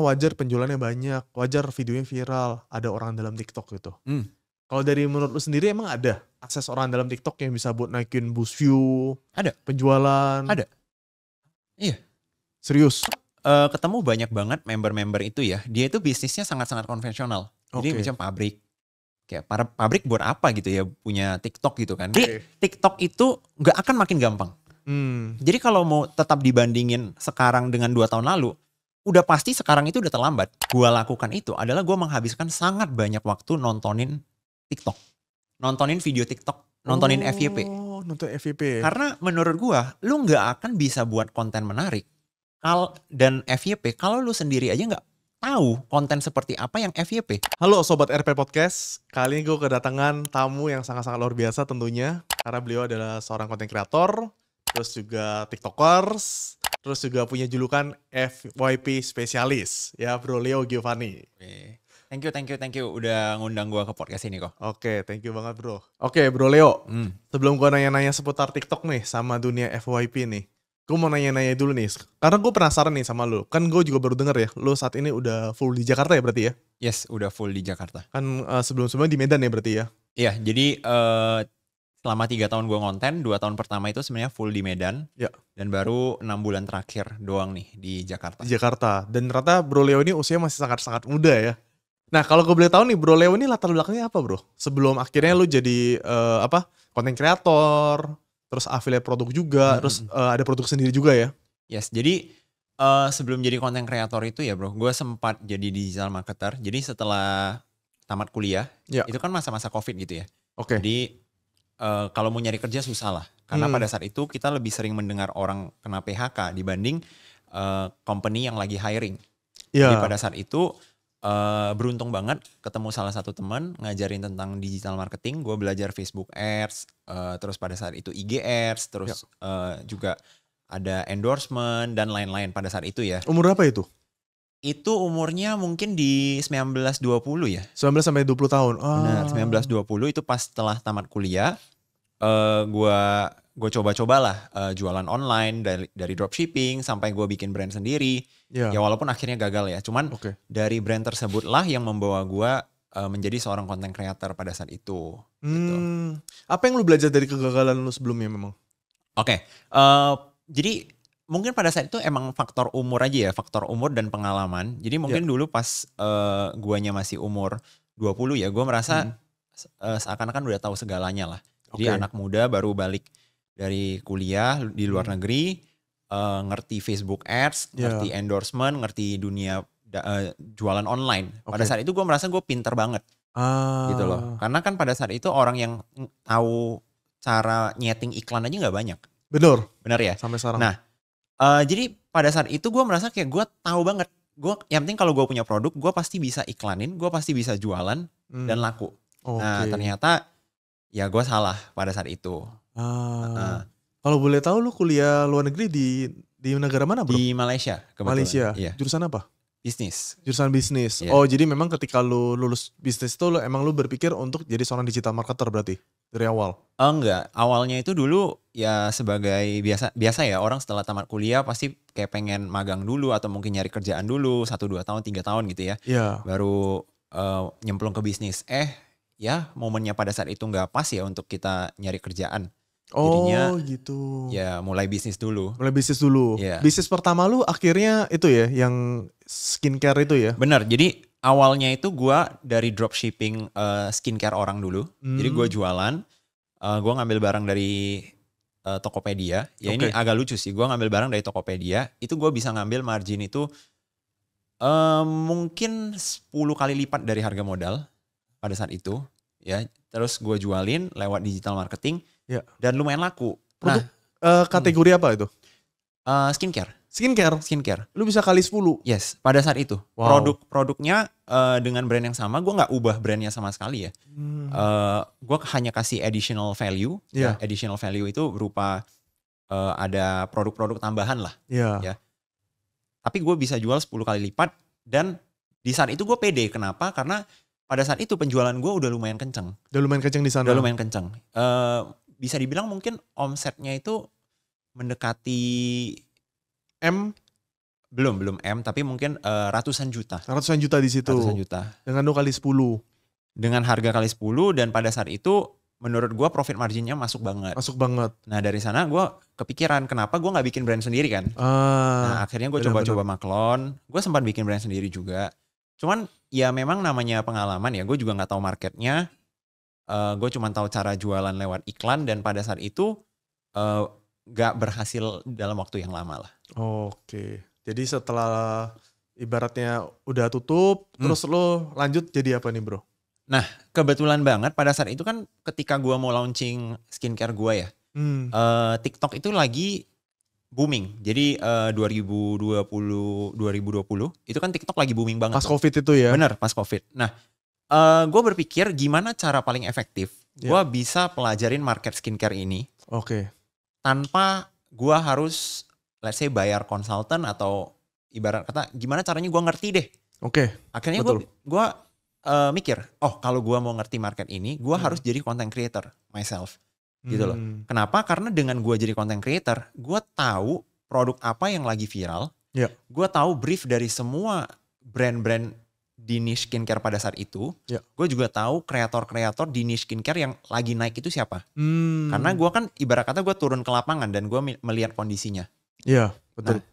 wajar penjualannya banyak, wajar videonya viral, ada orang dalam TikTok gitu. Hmm. Kalau dari menurut lu sendiri emang ada akses orang dalam TikTok yang bisa buat naikin boost view? Ada. Penjualan? Ada. Iya. Serius? Uh, ketemu banyak banget member-member itu ya. Dia itu bisnisnya sangat-sangat konvensional. Jadi okay. macam pabrik. Kayak para pabrik buat apa gitu ya punya TikTok gitu kan. okay. TikTok itu nggak akan makin gampang. Hmm. Jadi kalau mau tetap dibandingin sekarang dengan dua tahun lalu, udah pasti sekarang itu udah terlambat. Gua lakukan itu adalah gua menghabiskan sangat banyak waktu nontonin TikTok. Nontonin video TikTok, nontonin oh, FYP. nonton FYP. Karena menurut gua lu nggak akan bisa buat konten menarik. Kal dan FYP kalau lu sendiri aja nggak tahu konten seperti apa yang FYP. Halo sobat RP Podcast, kali ini gue kedatangan tamu yang sangat-sangat luar biasa tentunya karena beliau adalah seorang konten kreator, terus juga TikTokers, Terus juga punya julukan FYP spesialis ya Bro Leo Giovanni. Thank you, thank you, thank you udah ngundang gua ke podcast ini kok. Oke, okay, thank you banget bro. Oke okay, bro Leo, hmm. sebelum gua nanya-nanya seputar TikTok nih sama dunia FYP nih, gua mau nanya-nanya dulu nih, karena gua penasaran nih sama lu. Kan gua juga baru denger ya, lu saat ini udah full di Jakarta ya berarti ya? Yes, udah full di Jakarta. Kan uh, sebelum-sebelumnya di Medan ya berarti ya? Iya, jadi uh, selama tiga tahun gue ngonten, dua tahun pertama itu sebenarnya full di Medan, ya. dan baru enam bulan terakhir doang nih di Jakarta. Jakarta, dan ternyata Bro Leo ini usianya masih sangat-sangat muda ya. Nah kalau gue boleh tahu nih Bro Leo ini latar belakangnya apa bro? Sebelum akhirnya lu jadi uh, apa konten kreator, terus affiliate produk juga, hmm. terus uh, ada produk sendiri juga ya? Yes, jadi uh, sebelum jadi konten kreator itu ya bro, gue sempat jadi digital marketer. Jadi setelah tamat kuliah, ya. itu kan masa-masa covid gitu ya. Oke. Okay. Jadi Eh, kalau mau nyari kerja susah lah. Karena hmm. pada saat itu kita lebih sering mendengar orang kena PHK dibanding uh, company yang lagi hiring. Yeah. Jadi pada saat itu uh, beruntung banget ketemu salah satu teman ngajarin tentang digital marketing. Gue belajar Facebook Ads, uh, terus pada saat itu IG Ads, terus yeah. Iya. uh, juga ada endorsement dan lain-lain pada saat itu ya. Umur berapa itu? itu umurnya mungkin di 1920 ya. 19 sampai 20 tahun. Oh. Benar, 1920 itu pas setelah tamat kuliah uh, gua gua coba-cobalah uh, eh, jualan online dari dari dropshipping sampai gua bikin brand sendiri. Yeah. Ya walaupun akhirnya gagal ya. Cuman okay. dari brand tersebutlah yang membawa gua uh, menjadi seorang konten creator pada saat itu. Gitu. Hmm. Gitu. Apa yang lu belajar dari kegagalan lu sebelumnya memang? Oke. Okay. Uh, jadi mungkin pada saat itu emang faktor umur aja ya, faktor umur dan pengalaman. Jadi mungkin yeah. dulu pas uh, guanya masih umur 20 ya, gua merasa hmm. uh, seakan-akan udah tahu segalanya lah. Jadi anak muda baru balik dari kuliah di luar hmm. negeri, uh, ngerti Facebook ads, yeah. ngerti endorsement, ngerti dunia uh, jualan online. Okay. Pada saat itu gua merasa gue pinter banget. Ah. Gitu loh. Karena kan pada saat itu orang yang tahu cara nyeting iklan aja nggak banyak. benar benar ya? Sampai sekarang. Nah, Uh, jadi pada saat itu gue merasa kayak gue tahu banget. Gue yang penting kalau gue punya produk, gue pasti bisa iklanin, gue pasti bisa jualan hmm. dan laku. Okay. Nah ternyata ya gue salah pada saat itu. Ah. Uh, kalau boleh tahu lu kuliah luar negeri di di negara mana bro? Di Malaysia. Kebetulan. Malaysia. Iya. Jurusan apa? Bisnis. Jurusan bisnis. Yeah. Oh jadi memang ketika lu lulus bisnis itu lu emang lu berpikir untuk jadi seorang digital marketer berarti? dari awal? Oh, enggak, awalnya itu dulu ya sebagai biasa biasa ya orang setelah tamat kuliah pasti kayak pengen magang dulu atau mungkin nyari kerjaan dulu satu dua tahun tiga tahun gitu ya. Yeah. Baru uh, nyemplung ke bisnis. Eh ya momennya pada saat itu nggak pas ya untuk kita nyari kerjaan. Oh Jadinya, gitu. Ya mulai bisnis dulu. Mulai bisnis dulu. Yeah. Bisnis pertama lu akhirnya itu ya yang skincare itu ya? Benar. Jadi awalnya itu gue dari dropshipping uh, skincare orang dulu. Hmm. Jadi gue jualan, uh, eh, gue ngambil barang dari uh, Tokopedia. Ya okay. ini agak lucu sih, gue ngambil barang dari Tokopedia. Itu gue bisa ngambil margin itu uh, mungkin 10 kali lipat dari harga modal pada saat itu. Ya, terus gue jualin lewat digital marketing yeah. dan lumayan laku. Nah, nah, uh, kategori hmm. apa itu? Uh, skincare. Skincare. Skincare. Lu bisa kali 10. Yes, pada saat itu. Wow. Produk-produknya uh, eh, dengan brand yang sama, gua nggak ubah brandnya sama sekali ya. Hmm. Uh, gua hanya kasih additional value. Yeah. Ya, additional value itu berupa uh, ada produk-produk tambahan lah. Yeah. Ya. Tapi gue bisa jual 10 kali lipat dan di saat itu gue pede. Kenapa? Karena pada saat itu penjualan gue udah lumayan kenceng. Udah lumayan kenceng di sana. Udah lumayan kenceng. Uh, bisa dibilang mungkin omsetnya itu mendekati M belum belum M tapi mungkin uh, ratusan juta. Ratusan juta di situ. Ratusan juta. Dengan dua kali 10. Dengan harga kali 10 dan pada saat itu menurut gua profit marginnya masuk banget. Masuk banget. Nah dari sana gua kepikiran kenapa gua nggak bikin brand sendiri kan. Uh, nah akhirnya gue coba-coba maklon. Gue sempat bikin brand sendiri juga. Cuman ya memang namanya pengalaman ya gue juga nggak tahu marketnya. Uh, eh, gue cuma tahu cara jualan lewat iklan dan pada saat itu uh, gak berhasil dalam waktu yang lama lah. Oke. Jadi setelah ibaratnya udah tutup, hmm. terus lo lanjut jadi apa nih bro? Nah kebetulan banget pada saat itu kan ketika gua mau launching skincare gua ya, hmm. uh, TikTok itu lagi booming. Jadi uh, 2020 2020 itu kan TikTok lagi booming banget. Pas tuh. Covid itu ya. Bener pas Covid. Nah, uh, eh, gue berpikir gimana cara paling efektif yeah. gue bisa pelajarin market skincare ini. Oke. Okay tanpa gue harus let's say bayar konsultan atau ibarat kata gimana caranya gue ngerti deh. Oke. Okay, Akhirnya gue gue uh, mikir, oh kalau gue mau ngerti market ini, gue hmm. harus jadi content creator myself, gitu hmm. loh. Kenapa? Karena dengan gue jadi content creator, gue tahu produk apa yang lagi viral. Yeah. Gue tahu brief dari semua brand-brand di niche skincare pada saat itu, ya. gue juga tahu kreator-kreator di niche skincare yang lagi naik itu siapa. Hmm. Karena gue kan ibarat kata gue turun ke lapangan dan gue melihat kondisinya. Iya, betul. Nah,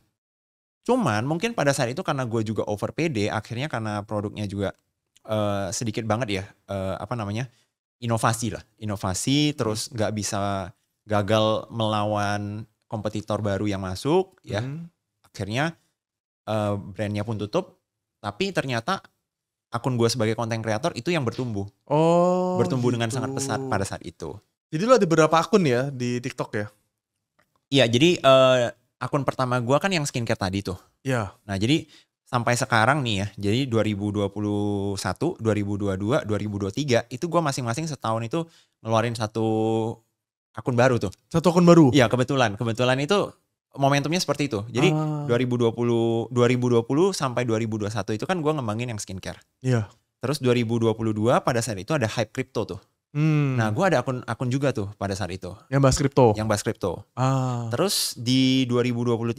cuman mungkin pada saat itu karena gue juga over PD, akhirnya karena produknya juga uh, sedikit banget ya, uh, apa namanya, inovasi lah. Inovasi terus hmm. gak bisa gagal melawan kompetitor baru yang masuk ya. Hmm. Akhirnya uh, brandnya pun tutup, tapi ternyata akun gue sebagai konten kreator itu yang bertumbuh. Oh. Bertumbuh gitu. dengan sangat gitu. pesat pada saat itu. Jadi lo ada beberapa akun ya di TikTok ya? Iya, jadi uh, akun pertama gue kan yang skincare tadi tuh. Iya. Nah, jadi sampai sekarang nih ya, jadi 2021, 2022, 2023 itu gue masing-masing setahun itu ngeluarin satu akun baru tuh. Satu akun baru? Iya, kebetulan. Kebetulan itu momentumnya seperti itu. Jadi ah. 2020 2020 sampai 2021 itu kan gue ngembangin yang skincare. Iya. Yeah. Terus 2022 pada saat itu ada hype crypto tuh. Hmm. Nah, gue ada akun akun juga tuh pada saat itu. Yang bahas crypto. Yang bahas crypto. Ah. Terus di 2023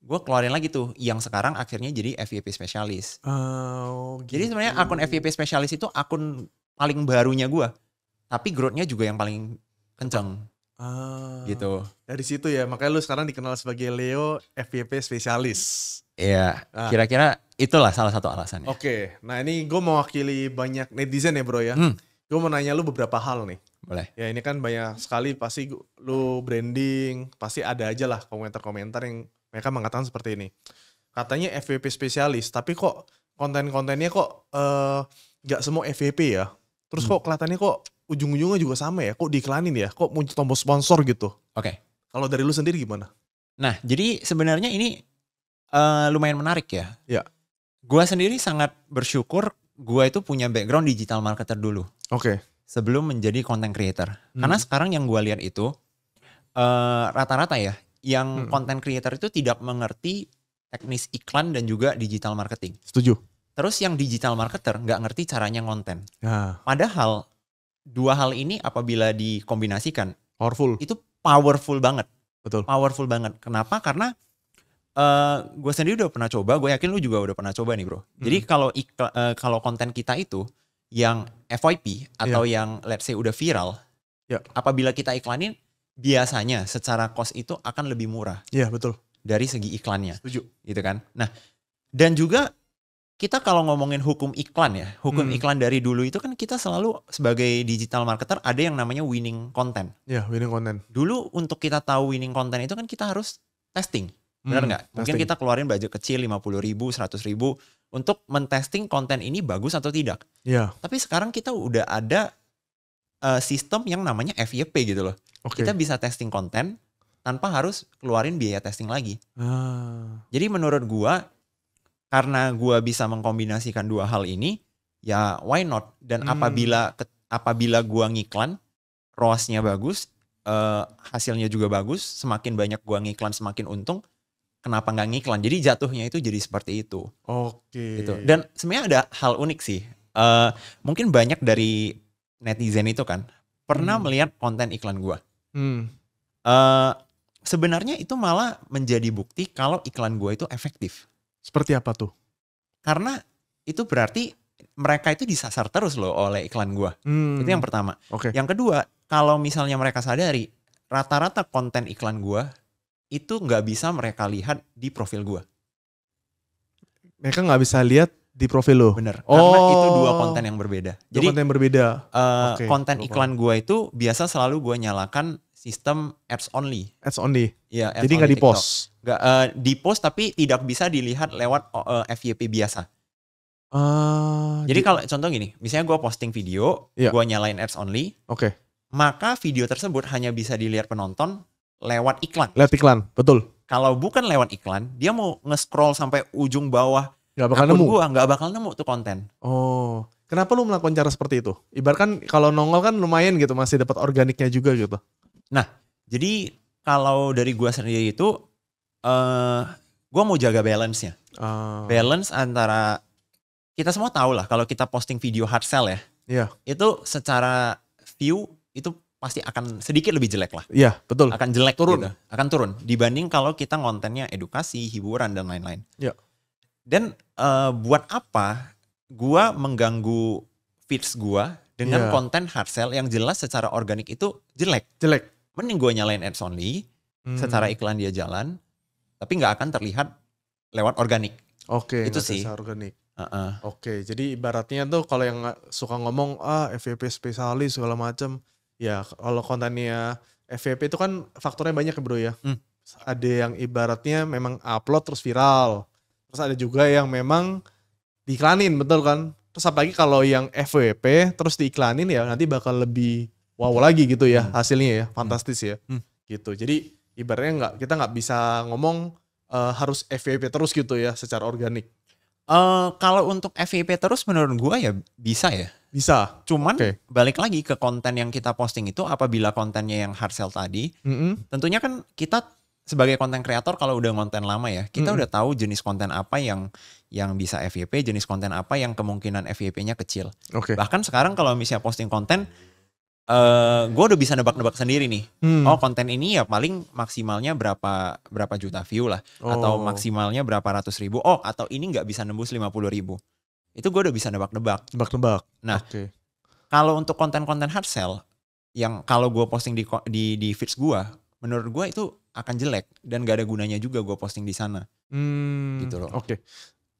gue keluarin lagi tuh yang sekarang akhirnya jadi FYP spesialis. Oh, gitu. Jadi sebenarnya akun FYP spesialis itu akun paling barunya gue. Tapi growthnya juga yang paling kencang. Ah, gitu. Dari situ ya, makanya lu sekarang dikenal sebagai Leo FVP spesialis. Iya, nah. kira-kira itulah salah satu alasannya. Oke, okay. nah ini gue mewakili banyak netizen ya bro ya. Hmm. Gue mau nanya lu beberapa hal nih. Boleh. Ya ini kan banyak sekali pasti lu branding, pasti ada aja lah komentar-komentar yang mereka mengatakan seperti ini. Katanya FVP spesialis, tapi kok konten-kontennya kok uh, eh, gak semua FVP ya? Terus hmm. kok kelihatannya kok ujung-ujungnya juga sama ya, kok diiklanin ya, kok muncul tombol sponsor gitu. Oke. Okay. Kalau dari lu sendiri gimana? Nah, jadi sebenarnya ini uh, lumayan menarik ya. Ya. Gua sendiri sangat bersyukur gua itu punya background digital marketer dulu. Oke. Okay. Sebelum menjadi content creator. Hmm. Karena sekarang yang gua lihat itu eh, rata-rata uh, ya, yang hmm. content creator itu tidak mengerti teknis iklan dan juga digital marketing. Setuju Terus yang digital marketer nggak ngerti caranya konten. Ya. Nah. Padahal dua hal ini apabila dikombinasikan, powerful. Itu powerful banget. Betul. Powerful banget. Kenapa? Karena uh, eh, gue sendiri udah pernah coba. Gue yakin lu juga udah pernah coba nih, bro. Hmm. Jadi kalau uh, kalau konten kita itu yang FYP atau ya. yang let's say udah viral, ya. apabila kita iklanin, biasanya secara cost itu akan lebih murah. Iya, betul. Dari segi iklannya. Setuju. Gitu kan. Nah, dan juga kita kalau ngomongin hukum iklan ya, hukum hmm. iklan dari dulu itu kan kita selalu sebagai digital marketer ada yang namanya winning content. Ya, yeah, winning content. Dulu untuk kita tahu winning content itu kan kita harus testing. Benar hmm, nggak? Mungkin kita keluarin budget kecil 50 ribu, 100 ribu untuk mentesting konten ini bagus atau tidak. Ya. Yeah. Tapi sekarang kita udah ada uh, sistem yang namanya FYP gitu loh. Okay. Kita bisa testing konten tanpa harus keluarin biaya testing lagi. Ah. Jadi menurut gua karena gue bisa mengkombinasikan dua hal ini ya why not dan hmm. apabila apabila gue ngiklan roasnya bagus uh, hasilnya juga bagus semakin banyak gue ngiklan semakin untung kenapa nggak ngiklan jadi jatuhnya itu jadi seperti itu oke okay. gitu dan sebenarnya ada hal unik sih uh, mungkin banyak dari netizen itu kan pernah hmm. melihat konten iklan gue hmm. uh, sebenarnya itu malah menjadi bukti kalau iklan gue itu efektif seperti apa tuh? Karena itu berarti mereka itu disasar terus loh oleh iklan gua. Hmm. Itu yang pertama. Okay. Yang kedua, kalau misalnya mereka sadari rata-rata konten iklan gua itu nggak bisa mereka lihat di profil gua. Mereka nggak bisa lihat di profil lo. Bener. Oh. Karena itu dua oh. konten yang berbeda. Jadi konten yang berbeda. Uh, eh, okay. Konten iklan gua itu biasa selalu gua nyalakan sistem ads only. Ads only. Iya. Jadi nggak di post. Nggak uh, di post tapi tidak bisa dilihat lewat uh, eh, FYP biasa. Uh, Jadi kalau contoh gini, misalnya gue posting video, yeah. gue nyalain ads only. Oke. Okay. Maka video tersebut hanya bisa dilihat penonton lewat iklan. Lewat iklan, betul. Kalau bukan lewat iklan, dia mau nge-scroll sampai ujung bawah. Gak bakal nemu. Gua gak bakal nemu tuh konten. Oh. Kenapa lu melakukan cara seperti itu? Ibaratkan kalau nongol kan lumayan gitu, masih dapat organiknya juga gitu. Nah, jadi kalau dari gua sendiri itu, uh, eh, gue mau jaga balance-nya. Uh. Balance antara, kita semua tahu lah kalau kita posting video hard sell ya, yeah. itu secara view itu pasti akan sedikit lebih jelek lah. Iya, yeah, betul. Akan jelek turun. Gitu. Akan turun dibanding kalau kita kontennya edukasi, hiburan dan lain-lain. Iya. -lain. Yeah. Dan uh, buat apa gua mengganggu feeds gua dengan yeah. konten hard sell yang jelas secara organik itu jelek. Jelek mending gue nyalain ads only, hmm. secara iklan dia jalan, tapi nggak akan terlihat lewat organik. Oke, okay, itu sih. Organik. Uh-uh. Oke, okay, jadi ibaratnya tuh kalau yang suka ngomong ah FVP spesialis segala macam, ya kalau kontennya FVP itu kan faktornya banyak ya bro ya. Hmm. Ada yang ibaratnya memang upload terus viral, terus ada juga yang memang diiklanin betul kan. Terus apalagi kalau yang FVP terus diiklanin ya nanti bakal lebih wow lagi gitu ya hmm. hasilnya ya hmm. fantastis ya hmm. gitu jadi ibaratnya nggak kita nggak bisa ngomong uh, harus FVP terus gitu ya secara organik uh, kalau untuk FVP terus menurut gua ya bisa ya bisa cuman okay. balik lagi ke konten yang kita posting itu apabila kontennya yang hard sell tadi -hmm. tentunya kan kita sebagai konten kreator kalau udah konten lama ya kita -hmm. udah tahu jenis konten apa yang yang bisa FYP jenis konten apa yang kemungkinan FYP-nya kecil okay. bahkan sekarang kalau misalnya posting konten uh, eh, gue udah bisa nebak-nebak sendiri nih. Hmm. Oh konten ini ya paling maksimalnya berapa berapa juta view lah, oh. atau maksimalnya berapa ratus ribu. Oh atau ini nggak bisa nembus lima puluh ribu. Itu gue udah bisa nebak-nebak. Nebak-nebak. Nah, okay. kalau untuk konten-konten hard sell yang kalau gue posting di di di feeds gue, menurut gue itu akan jelek dan gak ada gunanya juga gue posting di sana. Hmm, gitu loh. Oke. Okay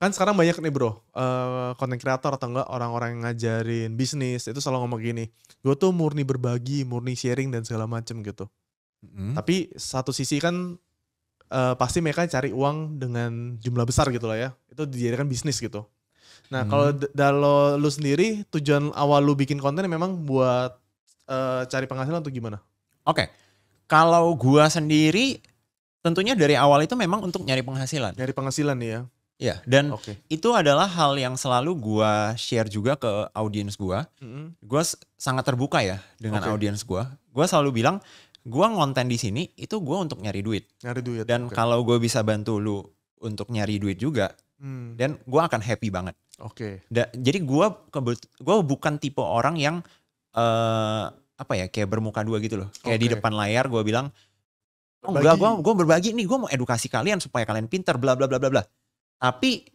kan sekarang banyak nih bro eh, konten uh, kreator atau enggak orang-orang yang ngajarin bisnis itu selalu ngomong gini gue tuh murni berbagi murni sharing dan segala macem gitu mm. tapi satu sisi kan uh, pasti mereka cari uang dengan jumlah besar gitu lah ya itu dijadikan bisnis gitu nah mm. kalau kalau lu sendiri tujuan awal lu bikin konten memang buat uh, cari penghasilan atau gimana oke okay. kalau gua sendiri tentunya dari awal itu memang untuk nyari penghasilan nyari penghasilan nih ya Iya. Dan okay. itu adalah hal yang selalu gue share juga ke audiens gue. Mm-hmm. Gua sangat terbuka ya dengan okay. audiens gue. Gue selalu bilang, gue ngonten di sini itu gue untuk nyari duit. Nyari duit. Dan okay. kalau gue bisa bantu lu untuk nyari duit juga, mm. dan gue akan happy banget. Oke. Okay. jadi gue kebut, gua bukan tipe orang yang uh, apa ya kayak bermuka dua gitu loh. Kayak okay. di depan layar gue bilang, oh, enggak gue gue berbagi nih, gue mau edukasi kalian supaya kalian pinter, bla bla bla bla bla tapi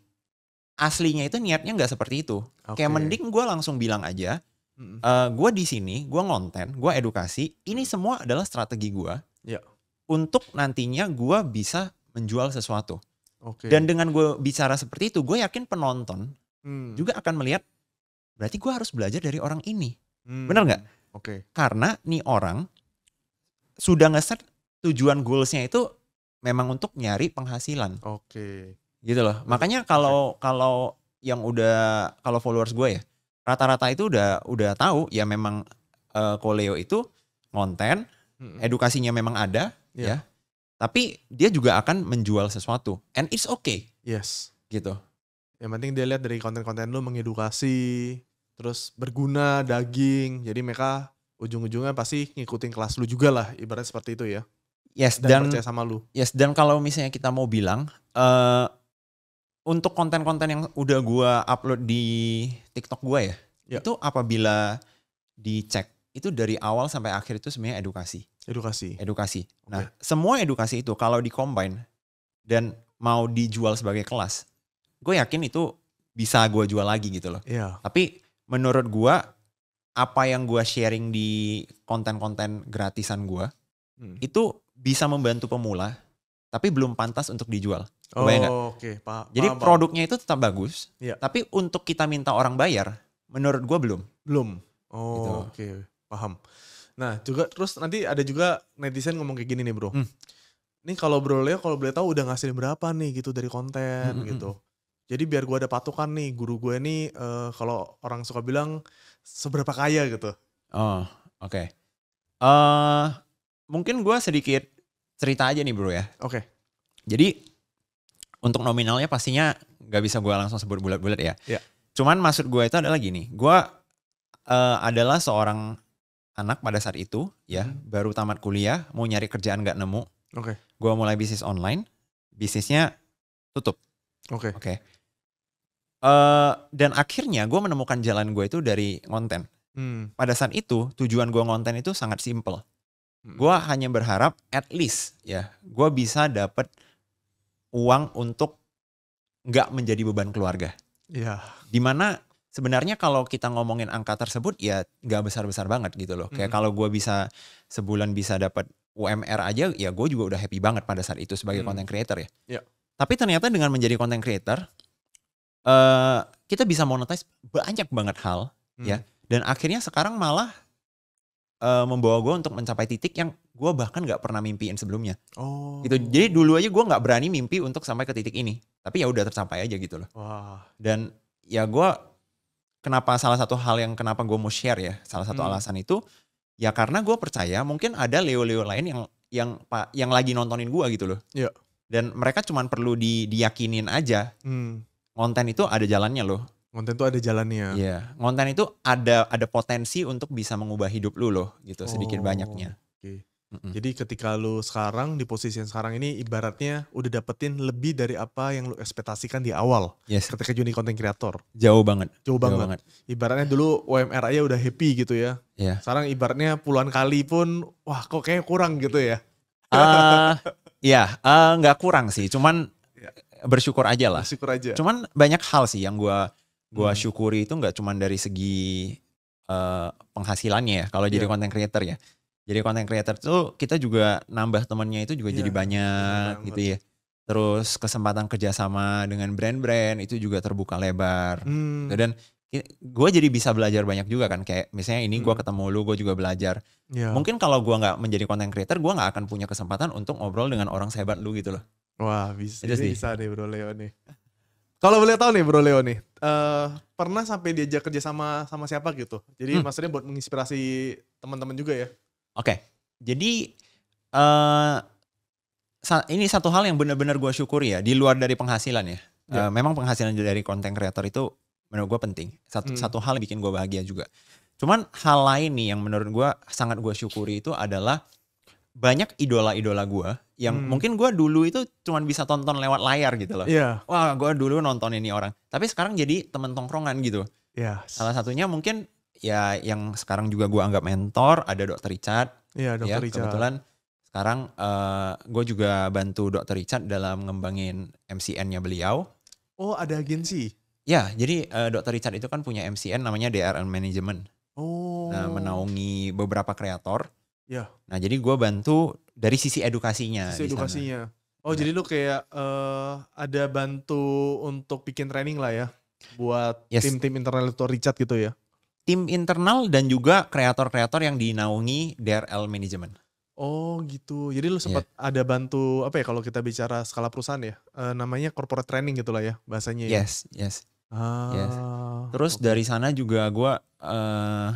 aslinya itu niatnya nggak seperti itu. Okay. Kayak mending gue langsung bilang aja, -hmm. uh, eh, gue di sini, gue ngonten, gue edukasi. Ini semua adalah strategi gue yeah. untuk nantinya gue bisa menjual sesuatu. Okay. Dan dengan gue bicara seperti itu, gue yakin penonton hmm. juga akan melihat. Berarti gue harus belajar dari orang ini, hmm. bener nggak? Oke. Okay. Karena nih orang sudah ngeset tujuan goalsnya itu memang untuk nyari penghasilan. Oke. Okay gitu loh makanya kalau kalau yang udah kalau followers gue ya rata-rata itu udah udah tahu ya memang uh, Koleo itu konten hmm. edukasinya memang ada yeah. ya tapi dia juga akan menjual sesuatu and it's okay yes gitu yang penting dia lihat dari konten-konten lu mengedukasi terus berguna daging jadi mereka ujung-ujungnya pasti ngikutin kelas lu juga lah ibarat seperti itu ya yes dan, dan percaya sama lu yes dan kalau misalnya kita mau bilang uh, untuk konten-konten yang udah gue upload di TikTok gue ya, ya, itu apabila dicek itu dari awal sampai akhir itu sebenarnya edukasi. Edukasi. Edukasi. Okay. Nah, semua edukasi itu kalau di combine dan mau dijual sebagai kelas, gue yakin itu bisa gue jual lagi gitu loh. Iya. Tapi menurut gue apa yang gue sharing di konten-konten gratisan gue hmm. itu bisa membantu pemula, tapi belum pantas untuk dijual. Oh, oke, okay. Jadi paham, produknya itu tetap bagus, ya. tapi untuk kita minta orang bayar, menurut gue belum. Belum. Oh, gitu. oke, okay. paham. Nah, juga terus nanti ada juga netizen ngomong kayak gini nih, Bro. Hmm. Nih kalau Bro Leo kalau boleh tahu udah ngasih berapa nih gitu dari konten hmm, hmm, hmm. gitu. Hmm. Jadi biar gue ada patokan nih, guru gue ini uh, kalau orang suka bilang seberapa kaya gitu. Oh, oke. Okay. Uh, eh, mungkin gue sedikit cerita aja nih, Bro ya. Oke. Okay. Jadi untuk nominalnya pastinya nggak bisa gue langsung sebut bulat-bulat ya. ya. Cuman maksud gue itu adalah gini, gue uh, adalah seorang anak pada saat itu ya hmm. baru tamat kuliah mau nyari kerjaan nggak nemu. Oke. Okay. Gue mulai bisnis online, bisnisnya tutup. Oke. Okay. Oke. Okay. Uh, eh, dan akhirnya gue menemukan jalan gue itu dari konten. Hmm. Pada saat itu tujuan gue konten itu sangat simple. Hmm. Gue hanya berharap at least ya gue bisa dapet uang untuk nggak menjadi beban keluarga. Iya. Yeah. Dimana sebenarnya kalau kita ngomongin angka tersebut ya nggak besar-besar banget gitu loh. Kayak mm kalau gue bisa sebulan bisa dapat UMR aja ya gue juga udah happy banget pada saat itu sebagai mm. content creator ya. Yeah. Tapi ternyata dengan menjadi content creator uh, kita bisa monetize banyak banget hal ya. mm. ya. Dan akhirnya sekarang malah uh, membawa gue untuk mencapai titik yang gue bahkan nggak pernah mimpiin sebelumnya. Oh. Gitu. Jadi dulu aja gue nggak berani mimpi untuk sampai ke titik ini. Tapi ya udah tercapai aja gitu loh. Wah. Dan ya gue kenapa salah satu hal yang kenapa gue mau share ya salah satu hmm. alasan itu ya karena gue percaya mungkin ada leo-leo lain yang yang pak yang lagi nontonin gue gitu loh. Iya. Dan mereka cuman perlu di diyakinin aja. Hmm. Konten itu ada jalannya loh. Konten itu ada jalannya. Iya, yeah. itu ada ada potensi untuk bisa mengubah hidup lu loh, gitu oh, sedikit banyaknya. Okay. Mm -mm. Jadi ketika lu sekarang di posisi yang sekarang ini ibaratnya udah dapetin lebih dari apa yang lu ekspektasikan di awal. Yes. Ketika jadi konten kreator. Jauh banget. Jauh, Jauh banget. Ibaratnya dulu UMR aja udah happy gitu ya. Iya. Yeah. Sekarang ibaratnya puluhan kali pun wah kok kayaknya kurang gitu ya. Uh, ya, uh, nggak kurang sih, cuman iya. bersyukur aja lah. Bersyukur aja. Cuman banyak hal sih yang gua Gua hmm. syukuri itu nggak cuma dari segi uh, penghasilannya ya kalau jadi jadi iya. content creator ya jadi konten creator tuh kita juga nambah temennya itu juga yeah. jadi banyak yeah, gitu ya terus kesempatan kerjasama dengan brand-brand itu juga terbuka lebar hmm. dan gue jadi bisa belajar banyak juga kan kayak misalnya ini gue hmm. ketemu lu gue juga belajar yeah. mungkin kalau gue nggak menjadi content creator gue nggak akan punya kesempatan untuk ngobrol dengan orang sehebat lu gitu loh wah bisa bisa deh bro Leo nih kalau boleh tahu nih Bro Leo nih, uh, pernah sampai diajak kerja sama sama siapa gitu? Jadi hmm. maksudnya buat menginspirasi teman-teman juga ya? Oke, okay. jadi uh, ini satu hal yang benar-benar gue syukuri ya di luar dari penghasilan ya. Yeah. Ya. Uh, memang penghasilan dari konten kreator itu menurut gue penting. Satu hmm. satu hal bikin gue bahagia juga. Cuman hal lain nih yang menurut gue sangat gue syukuri itu adalah banyak idola-idola gue yang hmm. mungkin gue dulu itu cuma bisa tonton lewat layar gitu loh. Yeah. Wah gue dulu nonton ini orang. Tapi sekarang jadi temen tongkrongan gitu. Yes. Salah satunya mungkin ya yang sekarang juga gue anggap mentor ada Dokter Richard. Iya yeah, Dokter ya, Richard. Kebetulan sekarang uh, eh, gue juga bantu Dokter Richard dalam ngembangin MCN-nya beliau. Oh ada agensi? Ya jadi uh, Dokter Richard itu kan punya MCN namanya DRN Management. Nah, oh. Nah menaungi beberapa kreator Ya. Nah jadi gue bantu dari sisi edukasinya. Sisi edukasinya. Oh ya. jadi lu kayak uh, ada bantu untuk bikin training lah ya buat yes. tim-tim internal itu Richard gitu ya? Tim internal dan juga kreator-kreator yang dinaungi DRL Management. Oh gitu. Jadi lu sempat yeah. ada bantu apa ya kalau kita bicara skala perusahaan ya? Uh, namanya corporate training gitulah ya bahasanya. Ya? Yes, yes. Ah. Yes. Terus okay. dari sana juga gue uh,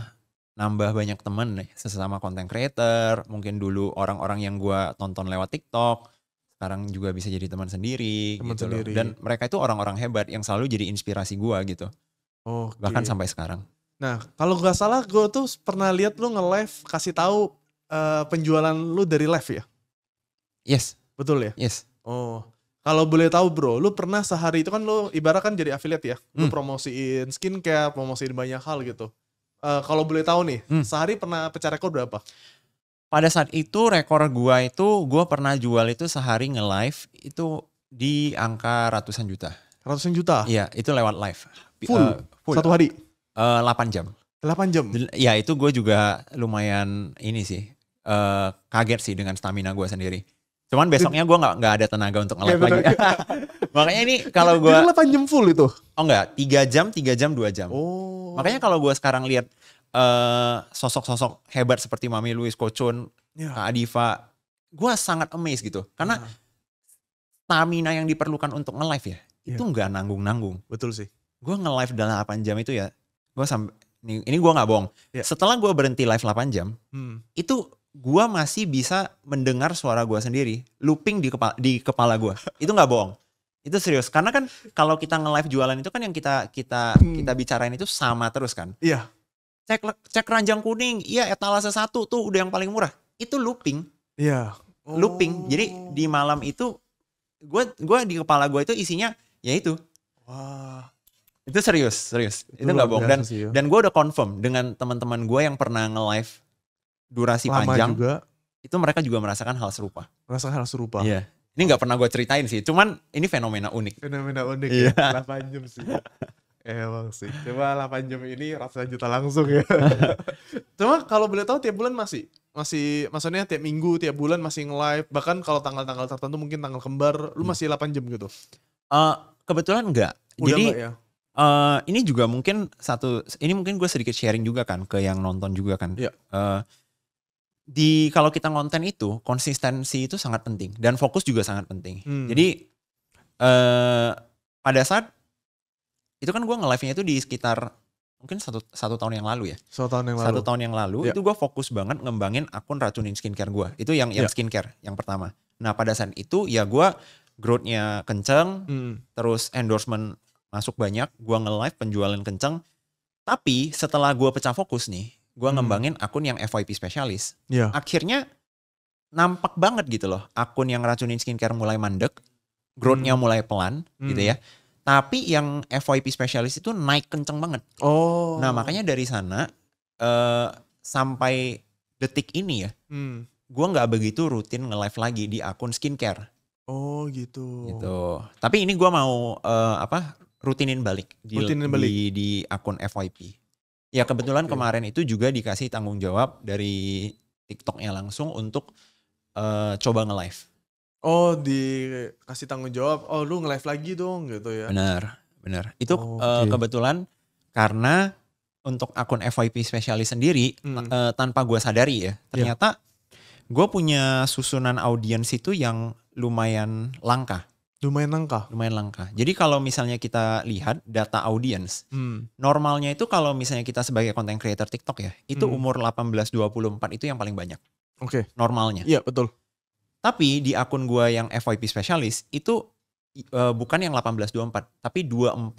nambah banyak temen nih sesama konten creator mungkin dulu orang-orang yang gue tonton lewat TikTok sekarang juga bisa jadi teman sendiri teman gitu sendiri. Loh. dan mereka itu orang-orang hebat yang selalu jadi inspirasi gue gitu okay. bahkan sampai sekarang nah kalau gak salah gue tuh pernah lihat lu nge live kasih tahu uh, penjualan lu dari live ya yes betul ya yes oh kalau boleh tahu bro lu pernah sehari itu kan lu ibarat kan jadi affiliate ya hmm. lu promosiin skincare promosiin banyak hal gitu uh, kalau boleh tahu nih, hmm. sehari pernah pecah rekor berapa? Pada saat itu rekor gua itu gua pernah jual itu sehari nge-live itu di angka ratusan juta. Ratusan juta? Iya, itu lewat live. Full, uh, full. satu hari? Uh, eh, 8 jam. 8 jam? Ya itu gue juga lumayan ini sih, uh, kaget sih dengan stamina gue sendiri. Cuman besoknya gue nggak nggak ada tenaga untuk nge iya, lagi. Makanya ini kalau gue... 8 jam full itu? Oh enggak, tiga jam, tiga jam, dua jam. Oh. Makanya kalau gue sekarang lihat sosok eh, sosok-sosok hebat seperti Mami Luis, Kocun, yeah. Kak Adiva, gue sangat amazed gitu. Karena uh. stamina yang diperlukan untuk nge-live ya, yeah. itu enggak nanggung-nanggung. Betul sih. Gue nge-live dalam 8 jam itu ya, gue sampai ini, ini gue nggak bohong. Yeah. Setelah gue berhenti live 8 jam, hmm. itu gue masih bisa mendengar suara gue sendiri looping di kepala di kepala gue. itu nggak bohong itu serius karena kan kalau kita nge-live jualan itu kan yang kita kita hmm. kita bicarain itu sama terus kan iya cek cek ranjang kuning iya etalase satu tuh udah yang paling murah itu looping iya oh. looping jadi di malam itu gue gue di kepala gue itu isinya ya itu wah itu serius serius itu nggak bohong dan ya. dan gue udah confirm dengan teman-teman gue yang pernah nge-live durasi Lama panjang juga. itu mereka juga merasakan hal serupa merasakan hal serupa iya yeah ini nggak pernah gue ceritain sih, cuman ini fenomena unik. Fenomena unik ya, 8 iya. jam sih. Emang sih. Coba 8 jam ini ratusan juta langsung ya. Cuma kalau boleh tahu tiap bulan masih masih maksudnya tiap minggu, tiap bulan masih nge-live, bahkan kalau tanggal-tanggal tertentu mungkin tanggal kembar lu hmm. masih 8 jam gitu. Uh, kebetulan enggak. Udah Jadi enggak ya? Uh, ini juga mungkin satu ini mungkin gue sedikit sharing juga kan ke yang nonton juga kan. Yeah. Iya. Uh, di kalau kita ngonten itu konsistensi itu sangat penting dan fokus juga sangat penting. Hmm. Jadi uh, pada saat itu kan gue nge-live-nya itu di sekitar mungkin satu, satu tahun yang lalu ya. Satu tahun yang lalu. Satu tahun yang lalu ya. itu gue fokus banget ngembangin akun racunin skincare gue. Itu yang yang ya. skincare yang pertama. Nah pada saat itu ya gue growth-nya kenceng, hmm. terus endorsement masuk banyak, gue nge-live penjualan kenceng. Tapi setelah gue pecah fokus nih, gue hmm. ngembangin akun yang FYP spesialis. Yeah. Akhirnya nampak banget gitu loh, akun yang racunin skincare mulai mandek, growthnya hmm. mulai pelan hmm. gitu ya. Hmm. Tapi yang FYP spesialis itu naik kenceng banget. Oh. Nah makanya dari sana uh, sampai detik ini ya, hmm. gue nggak begitu rutin nge-live lagi di akun skincare. Oh gitu. Gitu. Tapi ini gue mau uh, apa? Rutinin balik. Di, rutinin balik. Di, di akun FYP. Ya kebetulan okay. kemarin itu juga dikasih tanggung jawab dari TikToknya langsung untuk uh, coba nge-live. Oh dikasih tanggung jawab, oh lu nge-live lagi dong gitu ya. Benar, benar. Itu oh, eh, okay. uh, kebetulan karena untuk akun FYP spesialis sendiri hmm. uh, tanpa gue sadari ya, iya. ternyata yeah. gue punya susunan audiens itu yang lumayan langka. Lumayan langka. Lumayan langka. Jadi kalau misalnya kita lihat data audience, hmm. normalnya itu kalau misalnya kita sebagai content creator TikTok ya, itu hmm. umur 18-24 itu yang paling banyak. Oke. Okay. Normalnya. Iya, betul. Tapi di akun gua yang FYP spesialis itu uh, bukan yang 18-24, tapi 24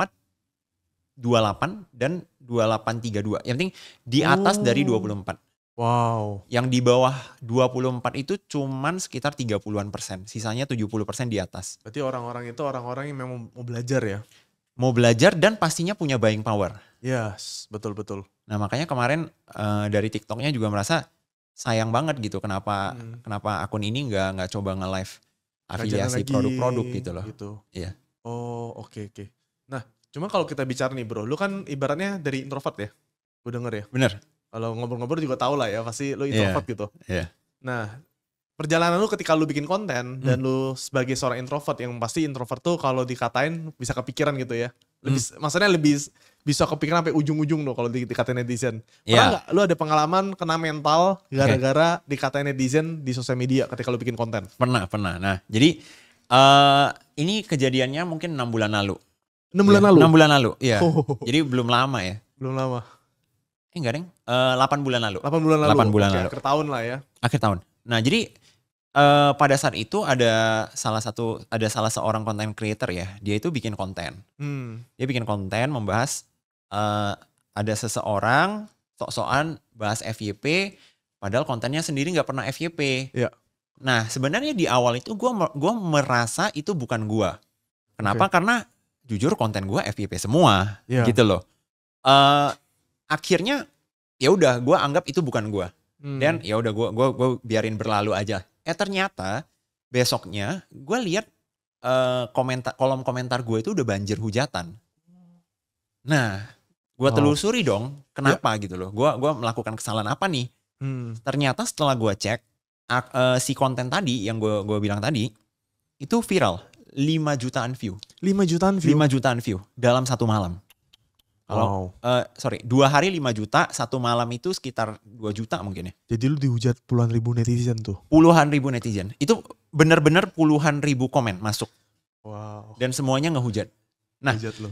28 dan 2832. Yang penting di atas oh. dari 24. Wow. Yang di bawah 24 itu cuman sekitar 30-an persen. Sisanya 70 persen di atas. Berarti orang-orang itu orang-orang yang memang mau belajar ya? Mau belajar dan pastinya punya buying power. Yes, betul-betul. Nah makanya kemarin uh, dari TikToknya juga merasa sayang banget gitu kenapa hmm. kenapa akun ini nggak nggak coba nge-live afiliasi produk-produk gitu loh. Gitu. Iya. Oh, oke okay, oke. Okay. Nah, cuma kalau kita bicara nih bro, lu kan ibaratnya dari introvert ya? Gue denger ya? Bener kalau ngobrol-ngobrol juga tau lah ya pasti lo iya, introvert yeah. gitu yeah. nah perjalanan lu ketika lu bikin konten hmm. dan lu sebagai seorang introvert yang pasti introvert tuh kalau dikatain bisa kepikiran gitu ya lebih hmm. maksudnya lebih bisa kepikiran sampai ujung-ujung lo kalau dikatain netizen pernah iya. nggak Lo lu ada pengalaman kena mental gara-gara okay. Iya. dikatain netizen di sosial media ketika lu bikin konten pernah pernah nah jadi uh, ini kejadiannya mungkin enam bulan lalu enam bulan ya, lalu enam bulan lalu ya oh. jadi belum lama ya belum lama eh enggak deng, uh, 8 bulan lalu. 8 bulan lalu. 8 bulan okay, lalu. Akhir tahun lah ya. Akhir tahun. Nah, jadi uh, pada saat itu ada salah satu ada salah seorang konten creator ya. Dia itu bikin konten. Hmm. Dia bikin konten membahas uh, ada seseorang sok-sokan bahas FYP padahal kontennya sendiri nggak pernah FYP. Iya. Nah, sebenarnya di awal itu gue gua merasa itu bukan gue. Kenapa? Okay. Karena jujur konten gue FYP semua yeah. gitu loh. Uh, akhirnya ya udah gue anggap itu bukan gue hmm. dan ya udah gue gua gua biarin berlalu aja eh ternyata besoknya gue lihat uh, komentar kolom komentar gue itu udah banjir hujatan nah gue oh. telusuri dong kenapa ya. gitu loh gue gua melakukan kesalahan apa nih hmm. ternyata setelah gue cek uh, si konten tadi yang gue gua bilang tadi itu viral 5 jutaan view 5 jutaan view 5 jutaan view dalam satu malam kalau wow. uh, sorry, dua hari lima juta, satu malam itu sekitar dua juta mungkin ya. Jadi lu dihujat puluhan ribu netizen tuh. Puluhan ribu netizen. Itu benar-benar puluhan ribu komen masuk. Wow. Dan semuanya ngehujat. Nah, Hujat lu.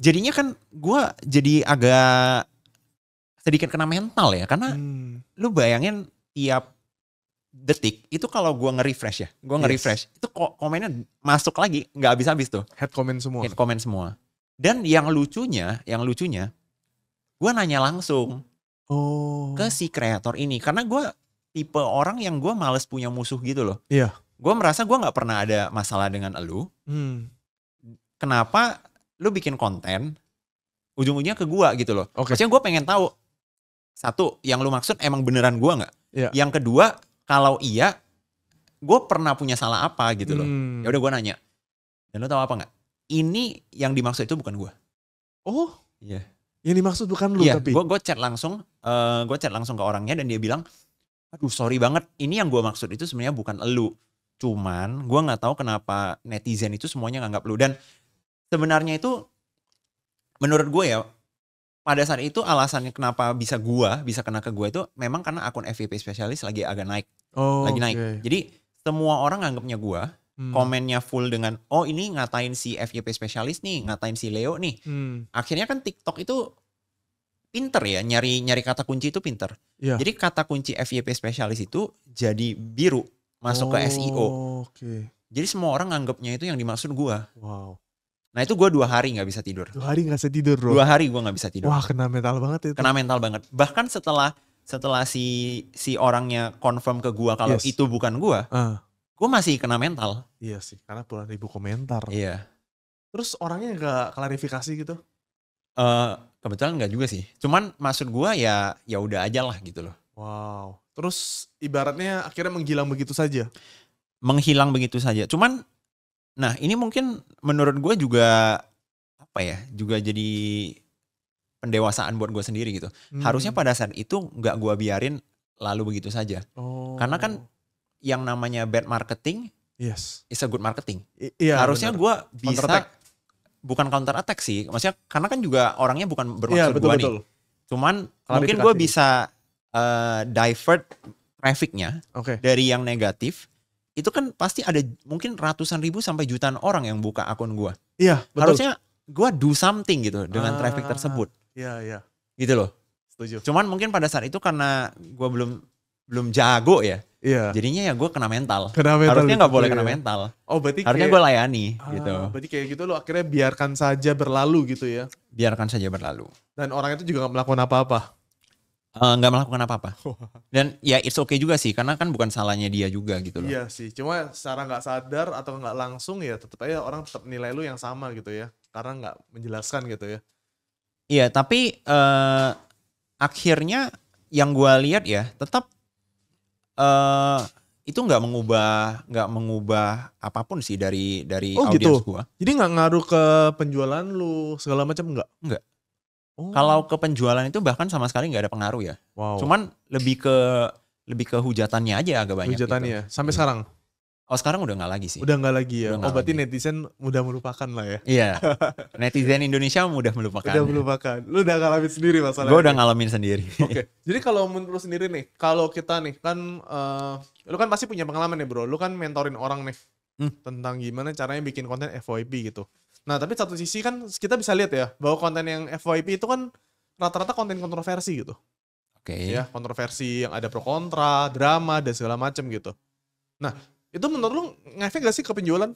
jadinya kan gue jadi agak sedikit kena mental ya, karena hmm. lu bayangin tiap detik itu kalau gue nge-refresh ya, gue nge-refresh yes. itu komennya masuk lagi nggak habis-habis tuh. Head comment semua. Head comment semua dan yang lucunya, yang lucunya, gue nanya langsung oh. ke si kreator ini karena gue tipe orang yang gue males punya musuh gitu loh. Iya. Yeah. Gue merasa gue nggak pernah ada masalah dengan lu. Hmm. Kenapa lu bikin konten ujung-ujungnya ke gue gitu loh? Okay. Maksudnya gue pengen tahu satu yang lu maksud emang beneran gue nggak? Yeah. Yang kedua kalau iya gue pernah punya salah apa gitu loh. Hmm. Ya udah gue nanya. Dan lu tahu apa nggak? ini yang dimaksud itu bukan gue. Oh. Iya. Yeah. Yang dimaksud bukan lu yeah, tapi. Gue chat langsung, uh, eh, gue chat langsung ke orangnya dan dia bilang, aduh sorry banget, ini yang gue maksud itu sebenarnya bukan lu. Cuman gue nggak tahu kenapa netizen itu semuanya nganggap lu dan sebenarnya itu menurut gue ya pada saat itu alasannya kenapa bisa gua bisa kena ke gua itu memang karena akun FVP spesialis lagi agak naik. Oh, lagi okay. naik. Jadi semua orang anggapnya gua hmm. komennya full dengan oh ini ngatain si FYP spesialis nih, ngatain si Leo nih. Hmm. Akhirnya kan TikTok itu pinter ya nyari nyari kata kunci itu pinter. Yeah. Jadi kata kunci FYP spesialis itu jadi biru masuk oh, ke SEO. Okay. Jadi semua orang anggapnya itu yang dimaksud gua. Wow. Nah itu gua dua hari nggak bisa tidur. Dua hari nggak bisa tidur bro. Dua hari gua nggak bisa tidur. Wah kena mental banget itu. Kena mental banget. Bahkan setelah setelah si si orangnya confirm ke gua kalau yes. itu bukan gua uh gue masih kena mental. Iya sih, karena puluhan ribu komentar. Iya. Terus orangnya nggak klarifikasi gitu? Eh uh, kebetulan nggak juga sih. Cuman maksud gue ya ya udah aja lah gitu loh. Wow. Terus ibaratnya akhirnya menghilang begitu saja? Menghilang begitu saja. Cuman, nah ini mungkin menurut gue juga apa ya? Juga jadi pendewasaan buat gue sendiri gitu. Hmm. Harusnya pada saat itu nggak gue biarin lalu begitu saja. Oh. Karena kan yang namanya bad marketing yes is a good marketing. I iya, harusnya gue bisa counter bukan counter attack sih, maksudnya karena kan juga orangnya bukan bermaksud yeah, betul. nih. Cuman mungkin gue bisa uh, divert trafficnya okay. dari yang negatif itu kan pasti ada mungkin ratusan ribu sampai jutaan orang yang buka akun gue. Iya, betul. Harusnya gue do something gitu dengan ah, traffic tersebut. Iya, iya. Gitu loh. Setuju. Cuman mungkin pada saat itu karena gue belum belum jago ya. Iya. Jadinya ya gue kena mental. Kena mental. Harusnya nggak boleh kena iya. mental. Oh berarti harusnya gue layani ah, gitu. Berarti kayak gitu lo akhirnya biarkan saja berlalu gitu ya? Biarkan saja berlalu. Dan orang itu juga nggak melakukan apa-apa. Eh, nggak uh, melakukan apa-apa. Dan ya it's okay juga sih karena kan bukan salahnya dia juga gitu loh. Iya sih. Cuma secara nggak sadar atau nggak langsung ya tetap aja orang tetap nilai lu yang sama gitu ya. Karena nggak menjelaskan gitu ya. Iya tapi uh, akhirnya yang gue lihat ya tetap uh, itu nggak mengubah nggak mengubah apapun sih dari dari oh, audiens gitu. gua. Jadi nggak ngaruh ke penjualan lu segala macam nggak? Nggak. Oh. Kalau ke penjualan itu bahkan sama sekali nggak ada pengaruh ya. Wow. Cuman lebih ke lebih ke hujatannya aja agak banyak. Hujatannya gitu. sampai hmm. sekarang. Oh sekarang udah nggak lagi sih. Udah nggak lagi ya. oh berarti netizen mudah melupakan lah ya. Iya. netizen Indonesia mudah melupakan. Udah melupakan. Lu udah ngalamin sendiri masalahnya. Gue udah ngalamin sendiri. Oke. Okay. Jadi kalau menurut lu sendiri nih, kalau kita nih kan, uh, lu kan pasti punya pengalaman nih bro. Lu kan mentorin orang nih hmm. tentang gimana caranya bikin konten FYP gitu. Nah tapi satu sisi kan kita bisa lihat ya bahwa konten yang FYP itu kan rata-rata konten kontroversi gitu. Oke. Okay. Ya kontroversi yang ada pro kontra, drama dan segala macam gitu. Nah itu menurut lu ngefek gak sih ke penjualan?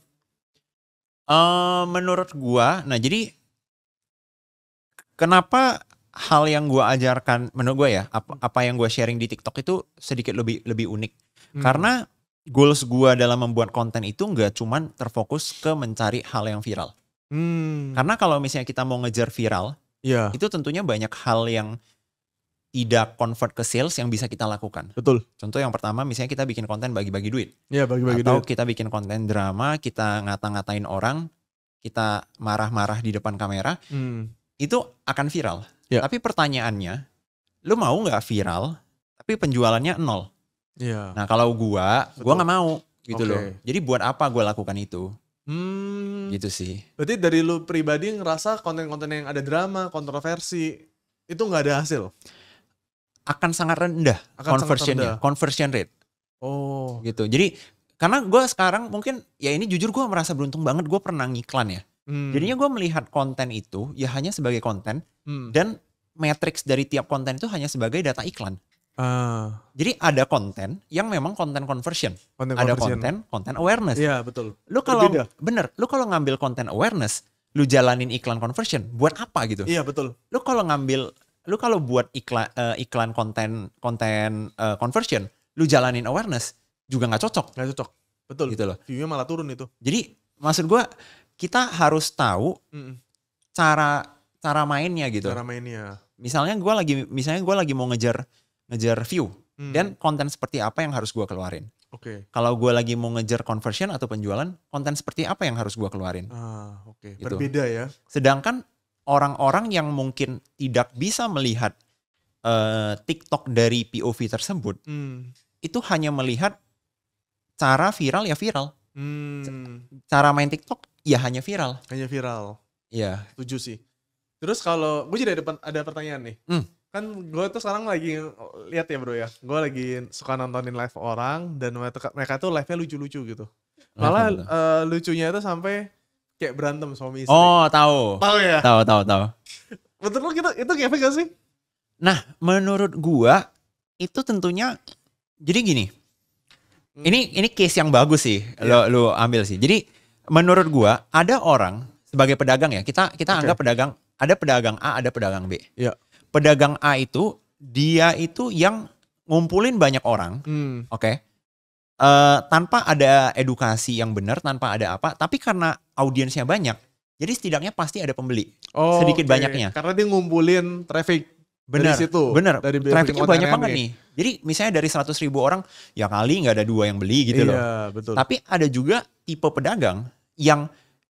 Uh, menurut gua, nah jadi kenapa hal yang gua ajarkan menurut gua ya, apa, hmm. apa yang gua sharing di TikTok itu sedikit lebih lebih unik. Hmm. Karena goals gua dalam membuat konten itu nggak cuman terfokus ke mencari hal yang viral. Hmm. Karena kalau misalnya kita mau ngejar viral, yeah. itu tentunya banyak hal yang tidak convert ke sales yang bisa kita lakukan. Betul. Contoh yang pertama misalnya kita bikin konten bagi-bagi duit. Iya, bagi-bagi Atau duit. kita bikin konten drama, kita ngata-ngatain orang, kita marah-marah di depan kamera. Hmm. Itu akan viral. Ya. Tapi pertanyaannya, lu mau nggak viral tapi penjualannya nol? Iya. Nah, kalau gua, Betul. gua nggak mau gitu okay. loh. Jadi buat apa gua lakukan itu? Hmm. Gitu sih. Berarti dari lu pribadi ngerasa konten-konten yang ada drama, kontroversi itu nggak ada hasil? akan sangat rendah akan conversionnya, sangat rendah. conversion rate. Oh. Gitu. Jadi karena gue sekarang mungkin ya ini jujur gue merasa beruntung banget gue pernah ngiklan ya. Hmm. Jadinya gue melihat konten itu ya hanya sebagai konten hmm. dan matrix dari tiap konten itu hanya sebagai data iklan. Uh. Jadi ada konten yang memang konten conversion, konten ada konten konten awareness. Iya betul. Lu kalau bener, lu kalau ngambil konten awareness, lu jalanin iklan conversion, buat apa gitu? Iya betul. Lu kalau ngambil lu kalau buat iklan uh, eh, iklan konten konten uh, conversion lu jalanin awareness juga nggak cocok nggak cocok betul gitu loh view-nya malah turun itu jadi maksud gue kita harus tahu mm. cara cara mainnya gitu cara mainnya misalnya gue lagi misalnya gua lagi mau ngejar ngejar view mm. dan konten seperti apa yang harus gue keluarin oke okay. kalau gue lagi mau ngejar conversion atau penjualan konten seperti apa yang harus gue keluarin ah oke okay. gitu. berbeda ya sedangkan orang-orang yang mungkin tidak bisa melihat uh, TikTok dari POV tersebut, hmm. itu hanya melihat cara viral ya viral, hmm. cara main TikTok ya hanya viral, hanya viral. ya. Tujuh sih. Terus kalau gue jadi ada, ada pertanyaan nih. Hmm. Kan gue tuh sekarang lagi lihat ya bro ya. Gue lagi suka nontonin live orang dan mereka tuh live-nya lucu-lucu gitu. Malah uh, lucunya itu sampai kayak berantem suami istri. Oh, tahu. Tahu ya? Tahu, tahu, tahu. Betul kita itu kayak apa sih? Nah, menurut gua itu tentunya jadi gini. Hmm. Ini ini case yang bagus sih yeah. lo lo ambil sih. Jadi menurut gua ada orang sebagai pedagang ya, kita kita okay. anggap pedagang ada pedagang A, ada pedagang B. Yeah. Pedagang A itu dia itu yang ngumpulin banyak orang, hmm. oke. Okay? uh, tanpa ada edukasi yang benar, tanpa ada apa, tapi karena audiensnya banyak, jadi setidaknya pasti ada pembeli. Oh, sedikit okay. banyaknya. Karena dia ngumpulin traffic bener, dari situ. Bener, dari trafficnya banyak banget nih. Jadi misalnya dari 100 ribu orang, ya kali nggak ada dua yang beli gitu iya, loh. betul. Tapi ada juga tipe pedagang yang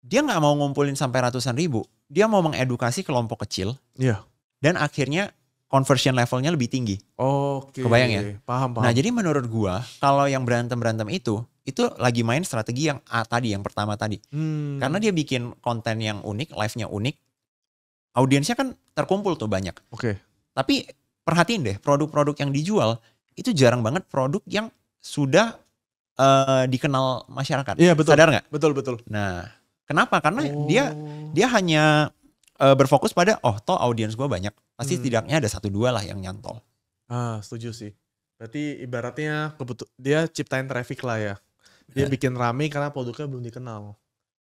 dia nggak mau ngumpulin sampai ratusan ribu. Dia mau mengedukasi kelompok kecil. Iya. Dan akhirnya conversion levelnya lebih tinggi. Oke. Okay. Kebayang ya? Paham, paham. Nah, jadi menurut gua kalau yang berantem-berantem itu itu lagi main strategi yang A tadi yang pertama tadi. Hmm. Karena dia bikin konten yang unik, live-nya unik. Audiensnya kan terkumpul tuh banyak. Oke. Okay. Tapi perhatiin deh, produk-produk yang dijual itu jarang banget produk yang sudah uh, dikenal masyarakat. Iya, betul. Sadar nggak? Betul, betul. Nah, kenapa? Karena oh. dia dia hanya uh, berfokus pada oh, toh audiens gua banyak Pasti hmm. tidaknya ada satu dua lah yang nyantol. Ah, setuju sih. Berarti ibaratnya kebetul dia ciptain traffic lah ya. Dia yeah. bikin rame karena produknya belum dikenal.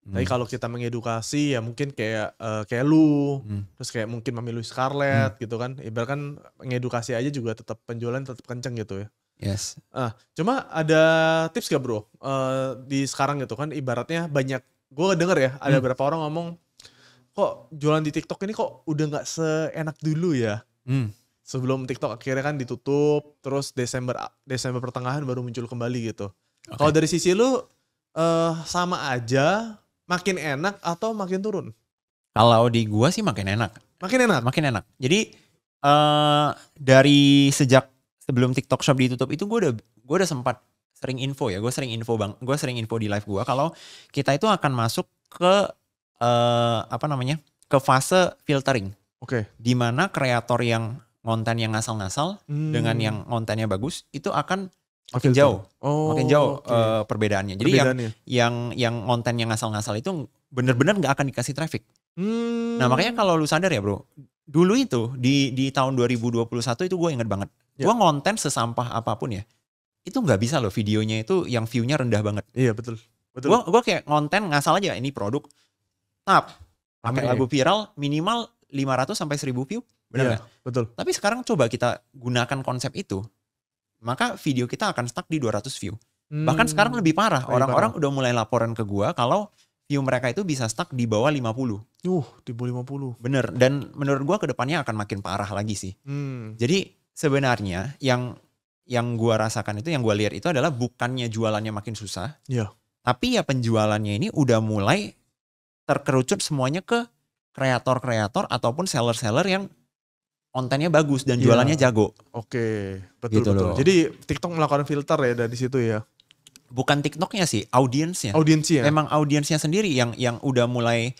Hmm. Tapi kalau kita mengedukasi ya mungkin kayak uh, kayak lu, hmm. terus kayak mungkin Mami Scarlett hmm. gitu kan. Ibarat kan mengedukasi aja juga tetap penjualan tetap kenceng gitu ya. Yes. Ah, cuma ada tips gak bro? Uh, di sekarang gitu kan ibaratnya banyak gue denger ya ada hmm. beberapa orang ngomong kok jualan di TikTok ini kok udah nggak seenak dulu ya. Hmm. Sebelum TikTok akhirnya kan ditutup, terus Desember Desember pertengahan baru muncul kembali gitu. Okay. Kalau dari sisi lu uh, sama aja, makin enak atau makin turun? Kalau di gua sih makin enak. Makin enak. Makin enak. Jadi uh, dari sejak sebelum TikTok Shop ditutup itu gua udah gua udah sempat sering info ya gua sering info bang gua sering info di live gua kalau kita itu akan masuk ke uh, apa namanya ke fase filtering. Oke. Okay. Di mana kreator yang konten yang ngasal-ngasal hmm. dengan yang kontennya bagus itu akan makin jauh, oh, makin jauh okay. uh, eh, perbedaannya. Jadi perbedaannya. yang yang yang konten yang ngasal-ngasal itu benar-benar nggak akan dikasih traffic. Hmm. Nah makanya kalau lu sadar ya bro, dulu itu di di tahun 2021 itu gue inget banget, yeah. gue ngonten sesampah apapun ya, itu nggak bisa loh videonya itu yang viewnya rendah banget. Iya betul. betul. Gue gue kayak ngonten ngasal aja ini produk, up pakai lagu viral minimal 500 sampai 1000 view benar yeah, betul tapi sekarang coba kita gunakan konsep itu maka video kita akan stuck di 200 view hmm. bahkan sekarang lebih parah orang-orang udah mulai laporan ke gua kalau view mereka itu bisa stuck di bawah 50 uh di bawah 50 bener dan menurut gua kedepannya akan makin parah lagi sih hmm. jadi sebenarnya yang yang gua rasakan itu yang gua lihat itu adalah bukannya jualannya makin susah yeah. tapi ya penjualannya ini udah mulai terkerucut semuanya ke kreator-kreator ataupun seller-seller yang kontennya bagus dan iya. jualannya yeah. jago. Oke, okay. betul gitu betul. Loh. Jadi TikTok melakukan filter ya dari situ ya. Bukan TikToknya sih, audiensnya. Audiensnya. Memang ya? audiensnya sendiri yang yang udah mulai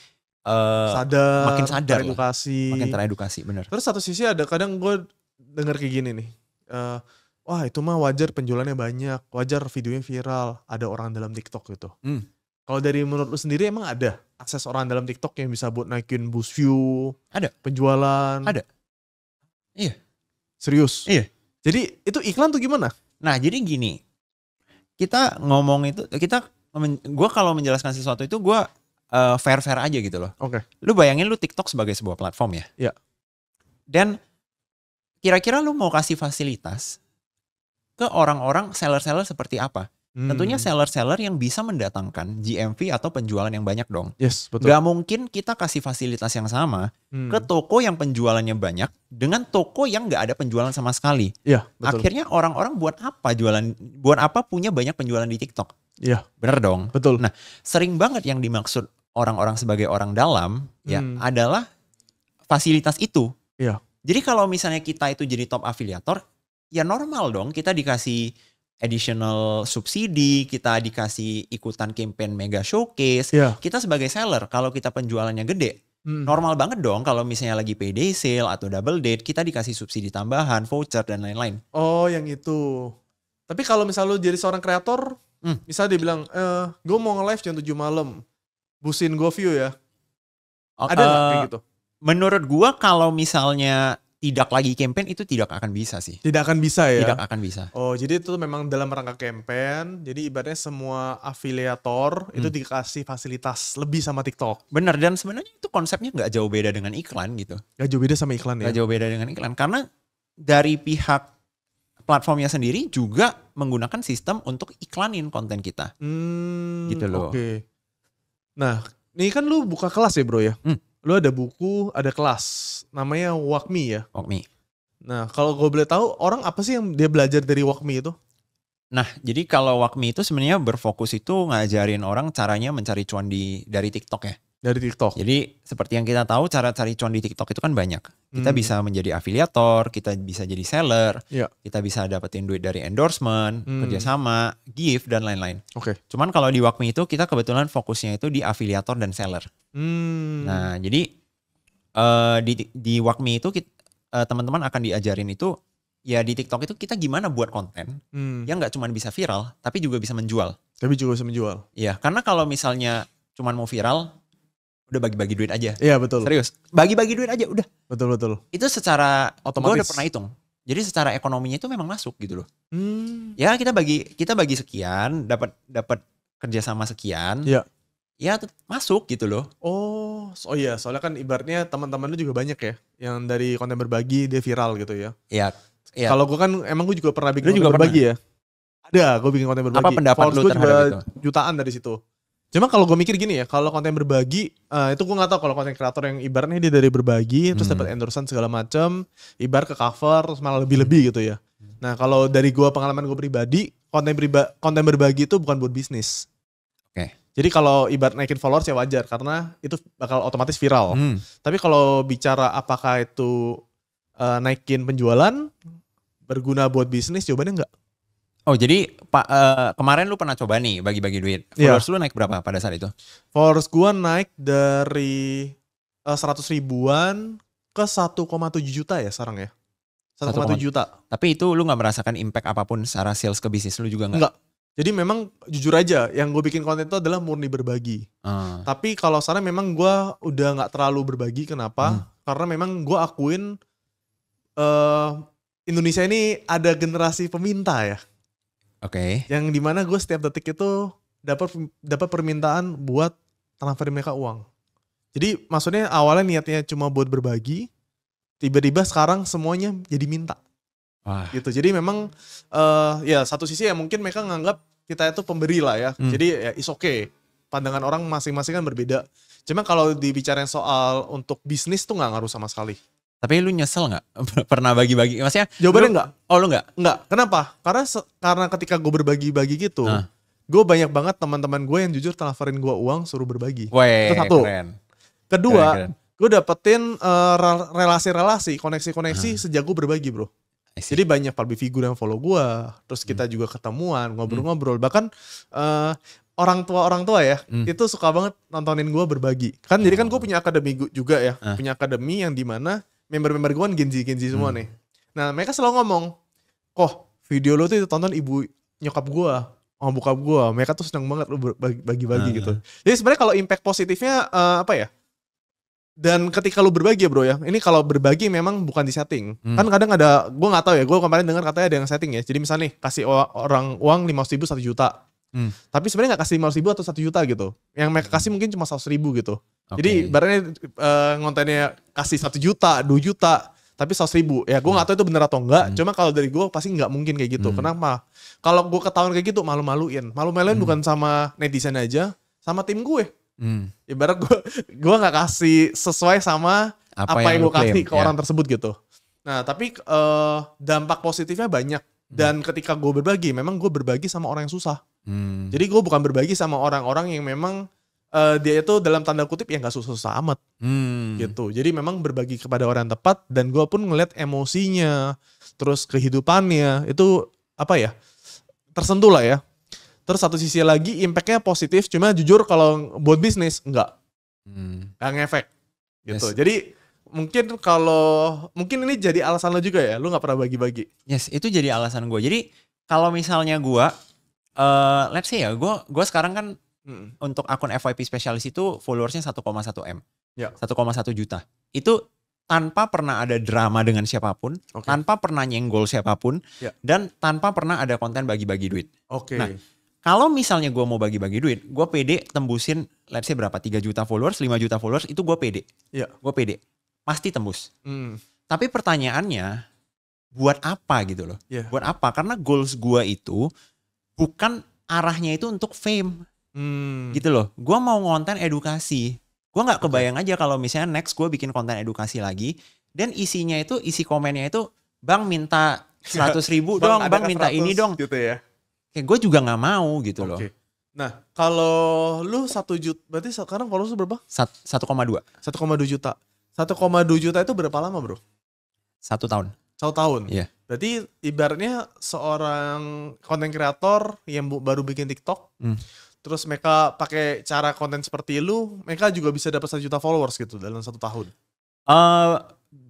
uh, sadar, makin sadar, teredukasi, makin teredukasi, bener. Terus satu sisi ada kadang gue denger kayak gini nih, uh, wah itu mah wajar penjualannya banyak, wajar videonya viral, ada orang dalam TikTok gitu. Hmm. Kalau dari menurut lu sendiri emang ada akses orang dalam TikTok yang bisa buat naikin boost view, ada penjualan, ada. Iya. Serius. Iya. Jadi itu iklan tuh gimana? Nah, jadi gini. Kita ngomong itu kita gue kalau menjelaskan sesuatu itu gue uh, fair fair aja gitu loh. Oke. Okay. Lu bayangin lu TikTok sebagai sebuah platform ya. Iya. Dan kira-kira lu mau kasih fasilitas ke orang-orang seller-seller seperti apa? Hmm. Tentunya seller-seller yang bisa mendatangkan GMV atau penjualan yang banyak dong. Yes, betul. Gak mungkin kita kasih fasilitas yang sama hmm. ke toko yang penjualannya banyak dengan toko yang gak ada penjualan sama sekali. Iya, Akhirnya orang-orang buat apa jualan, buat apa punya banyak penjualan di TikTok? Iya. Yeah. Bener dong? Betul. Nah, sering banget yang dimaksud orang-orang sebagai orang dalam ya, hmm. ya adalah fasilitas itu. Iya. Jadi kalau misalnya kita itu jadi top afiliator, ya normal dong kita dikasih additional subsidi, kita dikasih ikutan campaign mega showcase. Yeah. Kita sebagai seller kalau kita penjualannya gede, hmm. normal banget dong kalau misalnya lagi payday sale atau double date, kita dikasih subsidi tambahan, voucher dan lain-lain. Oh, yang itu. Tapi kalau misalnya lu jadi seorang kreator, hmm. misalnya dia bilang, eh, gue mau nge-live jam 7 malam, busin gue view ya. Oh, Ada uh, kayak gitu? Menurut gua kalau misalnya tidak lagi campaign itu tidak akan bisa sih. Tidak akan bisa ya. Tidak akan bisa. Oh, jadi itu memang dalam rangka campaign. Jadi ibaratnya semua afiliator hmm. itu dikasih fasilitas lebih sama TikTok. benar dan sebenarnya itu konsepnya nggak jauh beda dengan iklan gitu. Gak jauh beda sama iklan ya. Gak jauh beda dengan iklan karena dari pihak platformnya sendiri juga menggunakan sistem untuk iklanin konten kita. Hmm, gitu loh. Oke. Okay. Nah, ini kan lu buka kelas ya, Bro ya? Hmm lu ada buku, ada kelas. Namanya Wakmi ya? Wakmi. Nah, kalau gue boleh tahu orang apa sih yang dia belajar dari Wakmi itu? Nah, jadi kalau Wakmi itu sebenarnya berfokus itu ngajarin orang caranya mencari cuan di dari TikTok ya dari TikTok. Jadi seperti yang kita tahu cara cari cuan di TikTok itu kan banyak. Kita hmm. bisa menjadi afiliator, kita bisa jadi seller, ya. kita bisa dapetin duit dari endorsement, hmm. kerjasama, gift dan lain-lain. Oke. Okay. Cuman kalau di Wakmi itu kita kebetulan fokusnya itu di afiliator dan seller. Hmm. Nah jadi uh, di di Wakmi itu eh, teman-teman uh, akan diajarin itu ya di TikTok itu kita gimana buat konten hmm. yang nggak cuma bisa viral tapi juga bisa menjual. Tapi juga bisa menjual. Iya, karena kalau misalnya cuman mau viral udah bagi-bagi duit aja. Iya betul. Serius, bagi-bagi duit aja udah. Betul betul. Itu secara otomatis. Gue udah pernah hitung. Jadi secara ekonominya itu memang masuk gitu loh. Hmm. Ya kita bagi kita bagi sekian, dapat dapat kerjasama sekian. Iya. Ya masuk gitu loh. Oh, oh iya, soalnya kan ibaratnya teman-teman lu juga banyak ya, yang dari konten berbagi dia viral gitu ya. Iya. Ya. Kalau gue kan emang gue juga pernah bikin lu konten juga berbagi pernah. ya. Ada, gue bikin konten berbagi. Apa pendapat Followers lu terhadap juga itu? Jutaan dari situ. Cuma kalau gue mikir gini ya, kalau konten berbagi uh, itu gue gak tau kalau konten kreator yang ibaratnya dia dari berbagi hmm. terus dapat endorsement segala macem, ibar ke cover terus malah lebih-lebih hmm. gitu ya. Nah, kalau dari gue pengalaman gue pribadi, konten priba, konten berbagi itu bukan buat bisnis. Oke. Okay. Jadi kalau ibarat naikin followers ya wajar karena itu bakal otomatis viral. Hmm. Tapi kalau bicara apakah itu uh, naikin penjualan berguna buat bisnis, jawabannya enggak. Oh jadi pak uh, eh, kemarin lu pernah coba nih bagi-bagi duit. Iya. Followers yeah. lu naik berapa pada saat itu? Followers gua naik dari eh, seratus uh, ribuan ke 1,7 juta ya sekarang ya. 1,7 juta. Tapi itu lu gak merasakan impact apapun secara sales ke bisnis lu juga gak? Nggak. Jadi memang jujur aja, yang gue bikin konten itu adalah murni berbagi. Uh. Tapi kalau sekarang memang gue udah gak terlalu berbagi. Kenapa? Uh. Karena memang gue akuin uh, Indonesia ini ada generasi peminta ya. Oke. Okay. Yang dimana gue setiap detik itu dapat dapat permintaan buat transfer mereka uang. Jadi maksudnya awalnya niatnya cuma buat berbagi, tiba-tiba sekarang semuanya jadi minta. Wah. Gitu. Jadi memang uh, ya satu sisi ya mungkin mereka nganggap kita itu pemberi lah ya. Hmm. Jadi ya is okay. Pandangan orang masing-masing kan berbeda. Cuma kalau dibicarain soal untuk bisnis tuh nggak ngaruh sama sekali. Tapi lu nyesel nggak pernah bagi-bagi? Maksudnya jawabannya lu, enggak. Oh lu nggak? Nggak. Kenapa? Karena karena ketika gue berbagi-bagi gitu, nah. gue banyak banget teman-teman gue yang jujur transferin gue uang suruh berbagi. satu. Keren. Kedua, gue dapetin uh, relasi-relasi, koneksi-koneksi hmm. sejak gue berbagi bro. Jadi banyak public figur yang follow gue, terus kita hmm. juga ketemuan, ngobrol-ngobrol. Hmm. Bahkan eh, orang tua orang tua ya hmm. itu suka banget nontonin gue berbagi kan hmm. jadi kan oh. gue punya akademi juga ya hmm. punya akademi yang dimana member-member gue kan Genji, Genji semua hmm. nih. Nah mereka selalu ngomong, kok video lo tuh itu tonton ibu nyokap gue, oh, bokap gue, mereka tuh seneng banget lo bagi-bagi nah, gitu. Nah. Jadi sebenarnya kalau impact positifnya uh, apa ya? dan ketika lo berbagi ya bro ya ini kalau berbagi memang bukan di setting hmm. kan kadang ada gue gak tahu ya gue kemarin dengar katanya ada yang setting ya jadi misalnya nih kasih orang uang lima ribu satu juta hmm. tapi sebenarnya gak kasih lima ribu atau satu juta gitu yang mereka kasih mungkin cuma seratus ribu gitu Okay. Jadi barangnya uh, eh, ngontennya kasih satu juta, dua juta, tapi seratus ribu. Ya gue hmm. nggak hmm. tahu itu bener atau enggak. Hmm. Cuma kalau dari gue pasti nggak mungkin kayak gitu. Hmm. Kenapa? Kalau gue ketahuan kayak gitu malu-maluin. Malu-maluin hmm. bukan sama netizen aja, sama tim gue. Hmm. Ibarat gue gue nggak kasih sesuai sama apa, apa yang, gue kasih ke ya. orang tersebut gitu. Nah tapi uh, dampak positifnya banyak. Hmm. Dan hmm. ketika gue berbagi, memang gue berbagi sama orang yang susah. Hmm. Jadi gue bukan berbagi sama orang-orang yang memang uh, dia itu dalam tanda kutip yang nggak susah-susah amat hmm. gitu jadi memang berbagi kepada orang tepat dan gue pun ngeliat emosinya terus kehidupannya itu apa ya tersentuh lah ya terus satu sisi lagi impactnya positif cuma jujur kalau buat bisnis nggak hmm. nggak ngefek gitu yes. jadi mungkin kalau mungkin ini jadi alasan lo juga ya lu nggak pernah bagi-bagi yes itu jadi alasan gue jadi kalau misalnya gue uh, let's say ya gue gue sekarang kan Mm-mm. Untuk akun FYP spesialis itu followersnya 1,1 M. Yeah. 1,1 juta. Itu tanpa pernah ada drama dengan siapapun, okay. tanpa pernah nyenggol siapapun, yeah. dan tanpa pernah ada konten bagi-bagi duit. Oke. Okay. Nah, kalau misalnya gue mau bagi-bagi duit, gue pede tembusin, let's say berapa, 3 juta followers, 5 juta followers, itu gue pede. Ya. Gue pede. Pasti tembus. Hmm. Tapi pertanyaannya, buat apa gitu loh? Yeah. Buat apa? Karena goals gue itu bukan arahnya itu untuk fame. Hmm. Gitu loh. Gue mau ngonten edukasi. Gue nggak kebayang okay. aja kalau misalnya next gue bikin konten edukasi lagi. Dan isinya itu, isi komennya itu, Bang minta 100 ribu bang, dong, Bang minta ini dong. Gitu ya. Kayak gue juga nggak mau gitu okay. loh. Nah, kalau lu satu juta, berarti sekarang kalau lu berapa? Satu koma dua. Satu koma dua juta. Satu koma dua juta itu berapa lama bro? Satu tahun. Satu tahun? Iya. Yeah. Berarti ibaratnya seorang konten kreator yang baru bikin TikTok, hmm terus mereka pakai cara konten seperti lu, mereka juga bisa dapat satu juta followers gitu dalam satu tahun. Uh,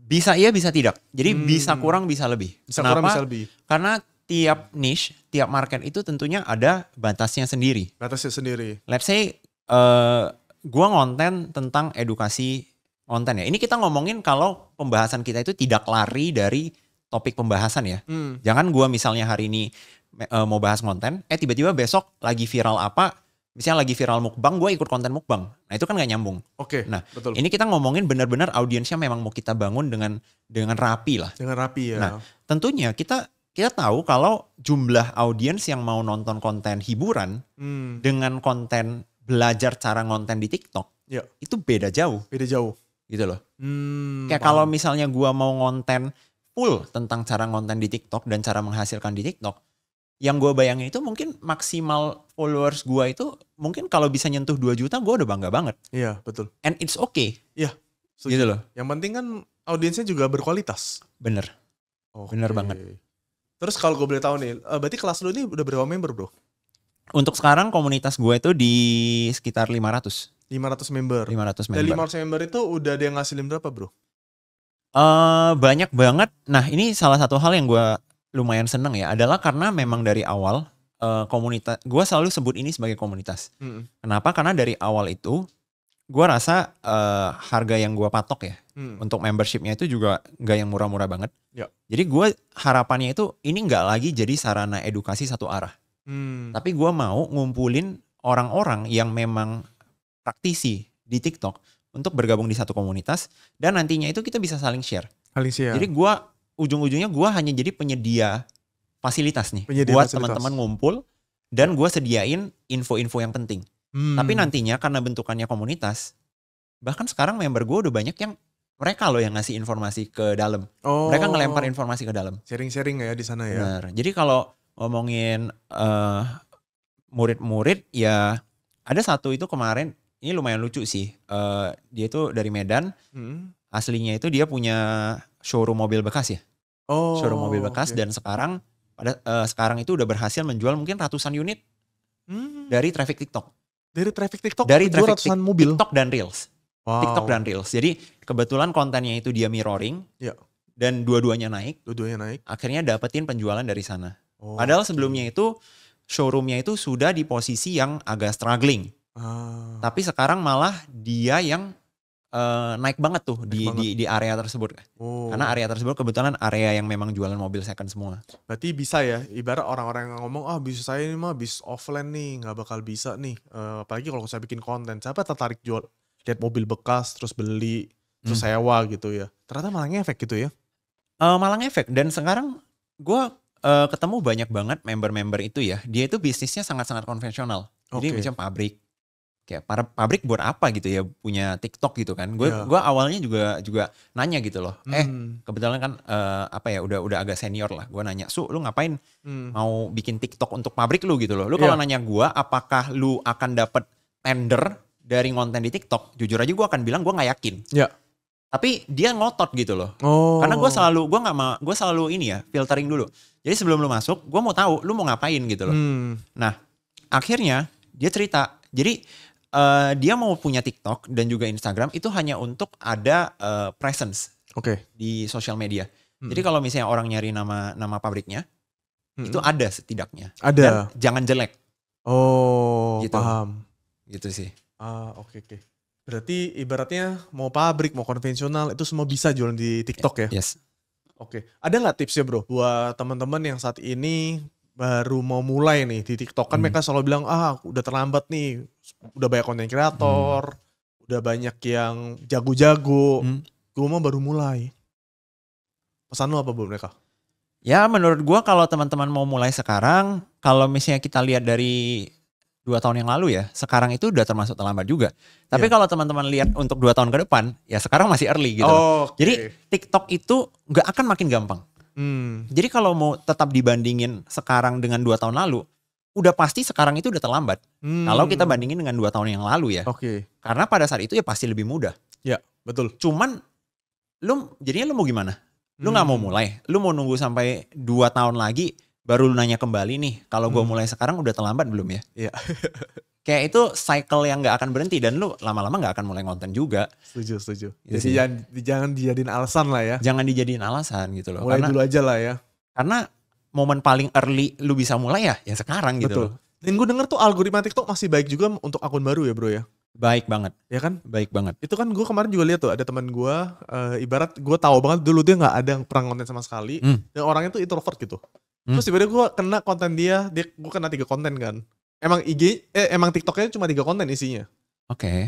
bisa iya, bisa tidak. Jadi hmm. bisa kurang, bisa lebih. Bisa Kenapa? kurang, bisa lebih. Karena tiap niche, tiap market itu tentunya ada batasnya sendiri. Batasnya sendiri. Let's say uh, gua ngonten tentang edukasi konten ya. Ini kita ngomongin kalau pembahasan kita itu tidak lari dari topik pembahasan ya. Hmm. Jangan gua misalnya hari ini eh, mau bahas konten, eh tiba-tiba besok lagi viral apa, misalnya lagi viral mukbang, gue ikut konten mukbang. Nah itu kan gak nyambung. Oke. Okay, nah betul. ini kita ngomongin benar-benar audiensnya memang mau kita bangun dengan dengan rapi lah. Dengan rapi ya. Nah tentunya kita kita tahu kalau jumlah audiens yang mau nonton konten hiburan hmm. dengan konten belajar cara ngonten di TikTok ya. itu beda jauh. Beda jauh. Gitu loh. Hmm, Kayak kalau misalnya gue mau ngonten full tentang cara ngonten di TikTok dan cara menghasilkan di TikTok, yang gue bayangin itu mungkin maksimal followers gue itu mungkin kalau bisa nyentuh 2 juta gue udah bangga banget. Iya betul. And it's okay. Iya. Setuju. Gitu loh. Yang penting kan audiensnya juga berkualitas. Bener. Okay. Bener banget. Terus kalau gue boleh tahu nih, eh, berarti kelas lu ini udah berapa member bro? Untuk sekarang komunitas gue itu di sekitar 500. 500 member. 500 member. Dan 500 member itu udah ada yang ngasilin berapa bro? Uh, banyak banget. Nah ini salah satu hal yang gue lumayan seneng ya adalah karena memang dari awal uh, komunitas gue selalu sebut ini sebagai komunitas hmm. kenapa karena dari awal itu gue rasa uh, harga yang gue patok ya mm. untuk membershipnya itu juga nggak yang murah-murah banget ya. jadi gue harapannya itu ini nggak lagi jadi sarana edukasi satu arah mm. tapi gue mau ngumpulin orang-orang yang memang praktisi di TikTok untuk bergabung di satu komunitas dan nantinya itu kita bisa saling share saling share jadi gue ujung-ujungnya gue hanya jadi penyedia fasilitas nih penyedia buat teman-teman ngumpul dan gue sediain info-info yang penting. Hmm. Tapi nantinya karena bentukannya komunitas, bahkan sekarang member gue udah banyak yang mereka loh yang ngasih informasi ke dalam. Oh. Mereka ngelempar informasi ke dalam. Sharing-sharing ya di sana ya. Benar. Jadi kalau ngomongin uh, murid-murid ya ada satu itu kemarin ini lumayan lucu sih. Uh, dia itu dari Medan. Hmm. Aslinya itu dia punya showroom mobil bekas ya oh, showroom mobil bekas okay. dan sekarang pada uh, sekarang itu udah berhasil menjual mungkin ratusan unit hmm. dari traffic TikTok. Dari traffic TikTok dari traffic ratusan mobil. TikTok dan Reels. Wow. TikTok dan Reels. Jadi kebetulan kontennya itu dia mirroring. Ya. Dan dua-duanya naik. Dua-duanya naik. Akhirnya dapetin penjualan dari sana. Oh, Padahal okay. sebelumnya itu showroomnya itu sudah di posisi yang agak struggling. Ah. Tapi sekarang malah dia yang Eh, naik banget tuh naik di, banget. di di area tersebut. Oh. Karena area tersebut kebetulan area yang memang jualan mobil second semua. Berarti bisa ya, ibarat orang-orang yang ngomong ah oh, bisnis saya ini mah bis offline nih, nggak bakal bisa nih. Uh, apalagi kalau saya bikin konten, siapa tertarik jual lihat mobil bekas terus beli terus hmm. sewa gitu ya. Ternyata malah ngefek gitu ya. Uh, eh, malah ngefek dan sekarang gue uh, ketemu banyak banget member-member itu ya. Dia itu bisnisnya sangat-sangat konvensional. Jadi macam pabrik, kayak para pabrik buat apa gitu ya punya TikTok gitu kan. Gue yeah. gua awalnya juga juga nanya gitu loh. Mm. Eh, hmm. kebetulan kan uh, apa ya udah udah agak senior lah. Gue nanya, "Su, lu ngapain mm. mau bikin TikTok untuk pabrik lu gitu loh. Lu kalau yeah. nanya gue apakah lu akan dapat tender dari konten di TikTok, jujur aja gue akan bilang gue nggak yakin. Yeah tapi dia ngotot gitu loh oh. karena gue selalu gue nggak mau gue selalu ini ya filtering dulu jadi sebelum lu masuk gue mau tahu lu mau ngapain gitu loh Mm. nah akhirnya dia cerita jadi uh, dia mau punya TikTok dan juga Instagram itu hanya untuk ada uh, presence okay. di sosial media. Hmm. Jadi kalau misalnya orang nyari nama nama pabriknya, hmm. itu ada setidaknya. Ada. Dan jangan jelek. Oh, gitu. paham. Gitu sih. Ah, oke okay, oke. Okay. Berarti ibaratnya mau pabrik, mau konvensional itu semua bisa jualan di TikTok ya? Yes. Oke. Okay. Ada nggak tipsnya bro buat teman-teman yang saat ini baru mau mulai nih di TikTok kan hmm. mereka selalu bilang ah udah terlambat nih udah banyak konten kreator hmm. udah banyak yang jago-jago hmm. gue mah baru mulai pesan lo apa buat mereka ya menurut gue kalau teman-teman mau mulai sekarang kalau misalnya kita lihat dari dua tahun yang lalu ya sekarang itu udah termasuk terlambat juga tapi yeah. kalau teman-teman lihat untuk dua tahun ke depan ya sekarang masih early gitu oh, okay. jadi TikTok itu nggak akan makin gampang Hmm. Jadi kalau mau tetap dibandingin sekarang dengan dua tahun lalu, udah pasti sekarang itu udah terlambat. Hmm. Kalau kita bandingin dengan dua tahun yang lalu ya. Oke. Okay. Karena pada saat itu ya pasti lebih mudah. Ya, betul. Cuman lu jadinya lu mau gimana? Lu nggak hmm. mau mulai, lu mau nunggu sampai dua tahun lagi baru lu nanya kembali nih. Kalau hmm. gua mulai sekarang udah terlambat belum ya? Iya. kayak itu cycle yang nggak akan berhenti dan lu lama-lama nggak akan mulai ngonten juga. Setuju, setuju. Iya Jadi, Jadi jangan jangan dijadiin alasan lah ya. Jangan dijadiin alasan gitu loh. Mulai karena, dulu aja lah ya. Karena momen paling early lu bisa mulai ya ya sekarang gitu Betul. gitu. Loh. Dan gue denger tuh algoritma TikTok masih baik juga untuk akun baru ya bro ya. Baik banget. Ya kan? Baik banget. Itu kan gue kemarin juga lihat tuh ada teman gue, uh, ibarat gue tahu banget dulu dia nggak ada yang perang konten sama sekali, hmm. dan orangnya tuh introvert gitu. Hmm. Terus tiba-tiba gue kena konten dia, dia gue kena tiga konten kan. Emang IG eh, emang TikToknya cuma tiga konten isinya. Oke. Okay.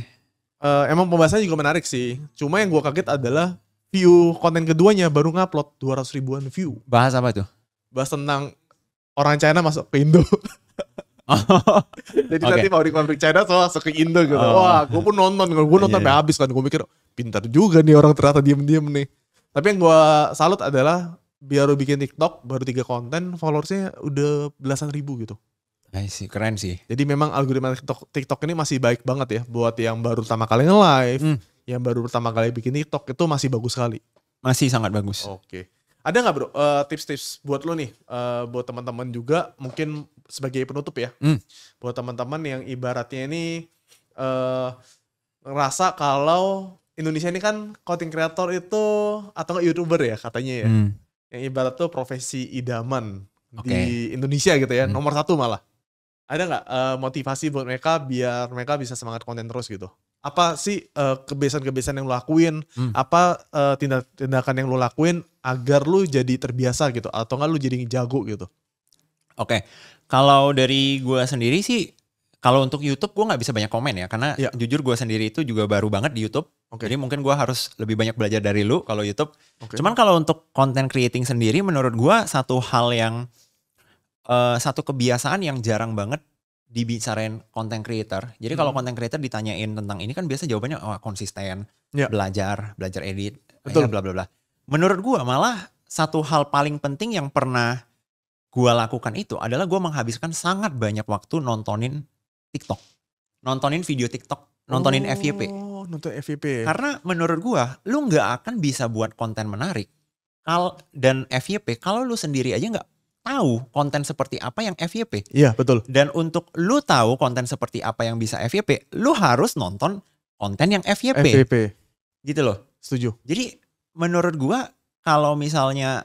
Uh, eh, emang pembahasannya juga menarik sih. Cuma yang gua kaget adalah view konten keduanya baru ngupload ratus ribuan view. Bahas apa tuh? Bahas tentang orang China masuk ke Indo. Oh. Jadi okay. nanti pabrik-pabrik China so masuk ke Indo gitu. Oh. Wah, gua pun nonton, gua nonton yeah. Iya. habis kan. Gua mikir pintar juga nih orang ternyata diem-diem nih. Tapi yang gua salut adalah biar bikin TikTok baru tiga konten followersnya udah belasan ribu gitu. I see. keren sih. Jadi memang algoritma TikTok, TikTok ini masih baik banget ya buat yang baru pertama kali nge-live, hmm. yang baru pertama kali bikin TikTok itu masih bagus sekali. Masih sangat bagus. Oke. Okay. Ada nggak bro eh, tips-tips uh, buat lo nih, uh, buat teman-teman juga mungkin sebagai penutup ya, hmm. buat teman-teman yang ibaratnya ini uh, ngerasa kalau Indonesia ini kan content creator itu atau youtuber ya katanya ya, hmm. yang ibarat tuh profesi idaman okay. di Indonesia gitu ya, hmm. nomor satu malah ada nggak uh, motivasi buat mereka biar mereka bisa semangat konten terus gitu? Apa sih eh, kebiasaan kebiasaan uh, yang lo lakuin? Hmm. Apa uh, eh, tindak-tindakan yang lo lakuin agar lo jadi terbiasa gitu? Atau nggak lo jadi jago gitu? Oke, okay. kalau dari gue sendiri sih, kalau untuk YouTube gue nggak bisa banyak komen ya, karena ya. jujur gue sendiri itu juga baru banget di YouTube. Okay. Jadi mungkin gue harus lebih banyak belajar dari lu kalau YouTube. Okay. Cuman kalau untuk konten creating sendiri, menurut gue satu hal yang Eh, satu kebiasaan yang jarang banget dibicarain konten creator. Jadi kalau kalau hmm. konten creator ditanyain tentang ini kan biasa jawabannya oh, konsisten, yeah. belajar, belajar edit, ya, Betul. Ya, bla bla bla. Menurut gua malah satu hal paling penting yang pernah gua lakukan itu adalah gua menghabiskan sangat banyak waktu nontonin TikTok. Nontonin video TikTok, nontonin oh, FYP. nonton FYP. Karena menurut gua lu nggak akan bisa buat konten menarik kal dan FYP kalau lu sendiri aja nggak tahu konten seperti apa yang FYP. Iya, betul. Dan untuk lu tahu konten seperti apa yang bisa FYP, lu harus nonton konten yang FYP. FYP. Gitu loh. Setuju. Jadi menurut gua kalau misalnya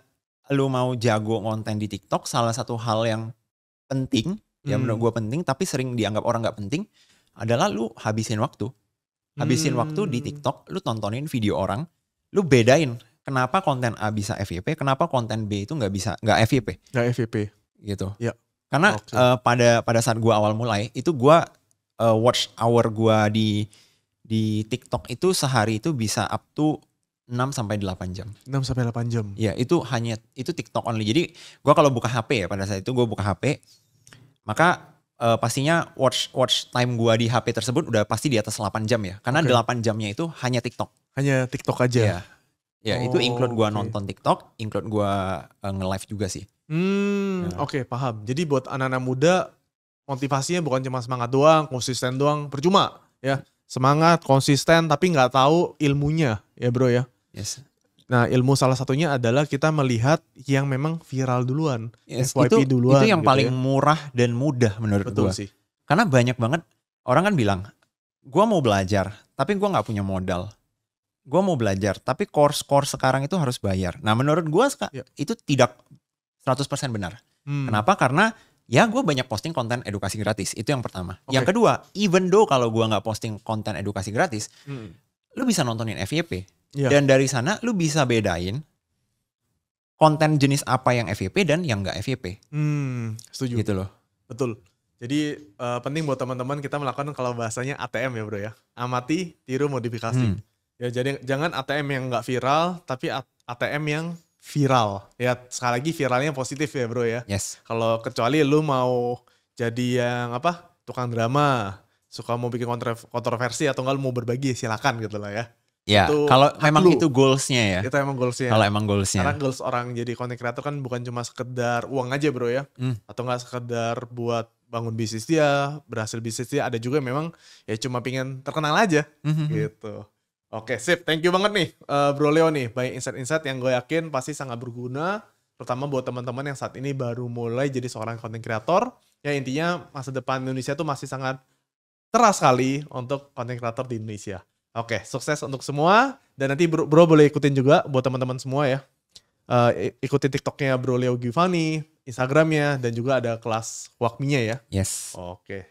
lu mau jago konten di TikTok, salah satu hal yang penting, ya hmm. yang menurut gua penting tapi sering dianggap orang nggak penting adalah lu habisin waktu. Habisin hmm. waktu di TikTok, lu tontonin video orang, lu bedain kenapa konten A bisa FYP, kenapa konten B itu nggak bisa nggak FYP? Nggak FYP. Gitu. Ya. Karena okay. uh, eh, pada pada saat gua awal mulai itu gua uh, watch hour gua di di TikTok itu sehari itu bisa up to 6 sampai 8 jam. 6 sampai 8 jam. Ya itu hanya itu TikTok only. Jadi gua kalau buka HP ya pada saat itu gua buka HP maka uh, pastinya watch watch time gua di HP tersebut udah pasti di atas 8 jam ya. Karena okay. 8 jamnya itu hanya TikTok. Hanya TikTok aja. Iya. Ya, oh, itu include gue oh, okay. nonton TikTok, include gue uh, nge-live juga sih. Hmm, ya. oke, okay, paham. Jadi buat anak-anak muda motivasinya bukan cuma semangat doang, konsisten doang, percuma ya. Semangat, konsisten tapi nggak tahu ilmunya, ya bro ya. Yes. Nah, ilmu salah satunya adalah kita melihat yang memang viral duluan, yes, itu, duluan. Itu yang gitu paling ya. murah dan mudah menurut Betul gua. sih. Karena banyak banget orang kan bilang, gue mau belajar, tapi gue nggak punya modal gue mau belajar tapi course-course sekarang itu harus bayar. Nah menurut gue ya. itu tidak 100% benar. Hmm. Kenapa? Karena ya gue banyak posting konten edukasi gratis itu yang pertama. Okay. Yang kedua, even though kalau gue nggak posting konten edukasi gratis, hmm. lu bisa nontonin FYP ya. dan dari sana lu bisa bedain konten jenis apa yang FYP dan yang nggak FYP. Hmm, setuju. Gitu loh. Betul. Jadi uh, penting buat teman-teman kita melakukan kalau bahasanya ATM ya bro ya. Amati, tiru, modifikasi. Hmm. Ya jadi jangan ATM yang nggak viral, tapi ATM yang viral. Ya sekali lagi viralnya positif ya bro ya. Yes. Kalau kecuali lu mau jadi yang apa tukang drama, suka mau bikin kontroversi atau nggak lu mau berbagi silakan gitu lah ya. Ya, kalau memang itu goalsnya ya. Itu emang goalsnya. Kalau emang goalsnya. Karena goals orang jadi content creator kan bukan cuma sekedar uang aja bro ya. Hmm. Atau nggak sekedar buat bangun bisnis dia, berhasil bisnis dia. Ada juga memang ya cuma pingin terkenal aja -hmm. hmm, hmm. gitu. Oke, sip. Thank you banget nih, uh, Bro Leo nih, banyak insight-insight yang gue yakin pasti sangat berguna, terutama buat teman-teman yang saat ini baru mulai jadi seorang content creator. Ya intinya masa depan Indonesia tuh masih sangat teras sekali untuk content creator di Indonesia. Oke, sukses untuk semua dan nanti Bro, bro boleh ikutin juga buat teman-teman semua ya. Uh, eh, ikuti TikToknya Bro Leo Givani, Instagramnya dan juga ada kelas Wakminya ya. Yes. Oke.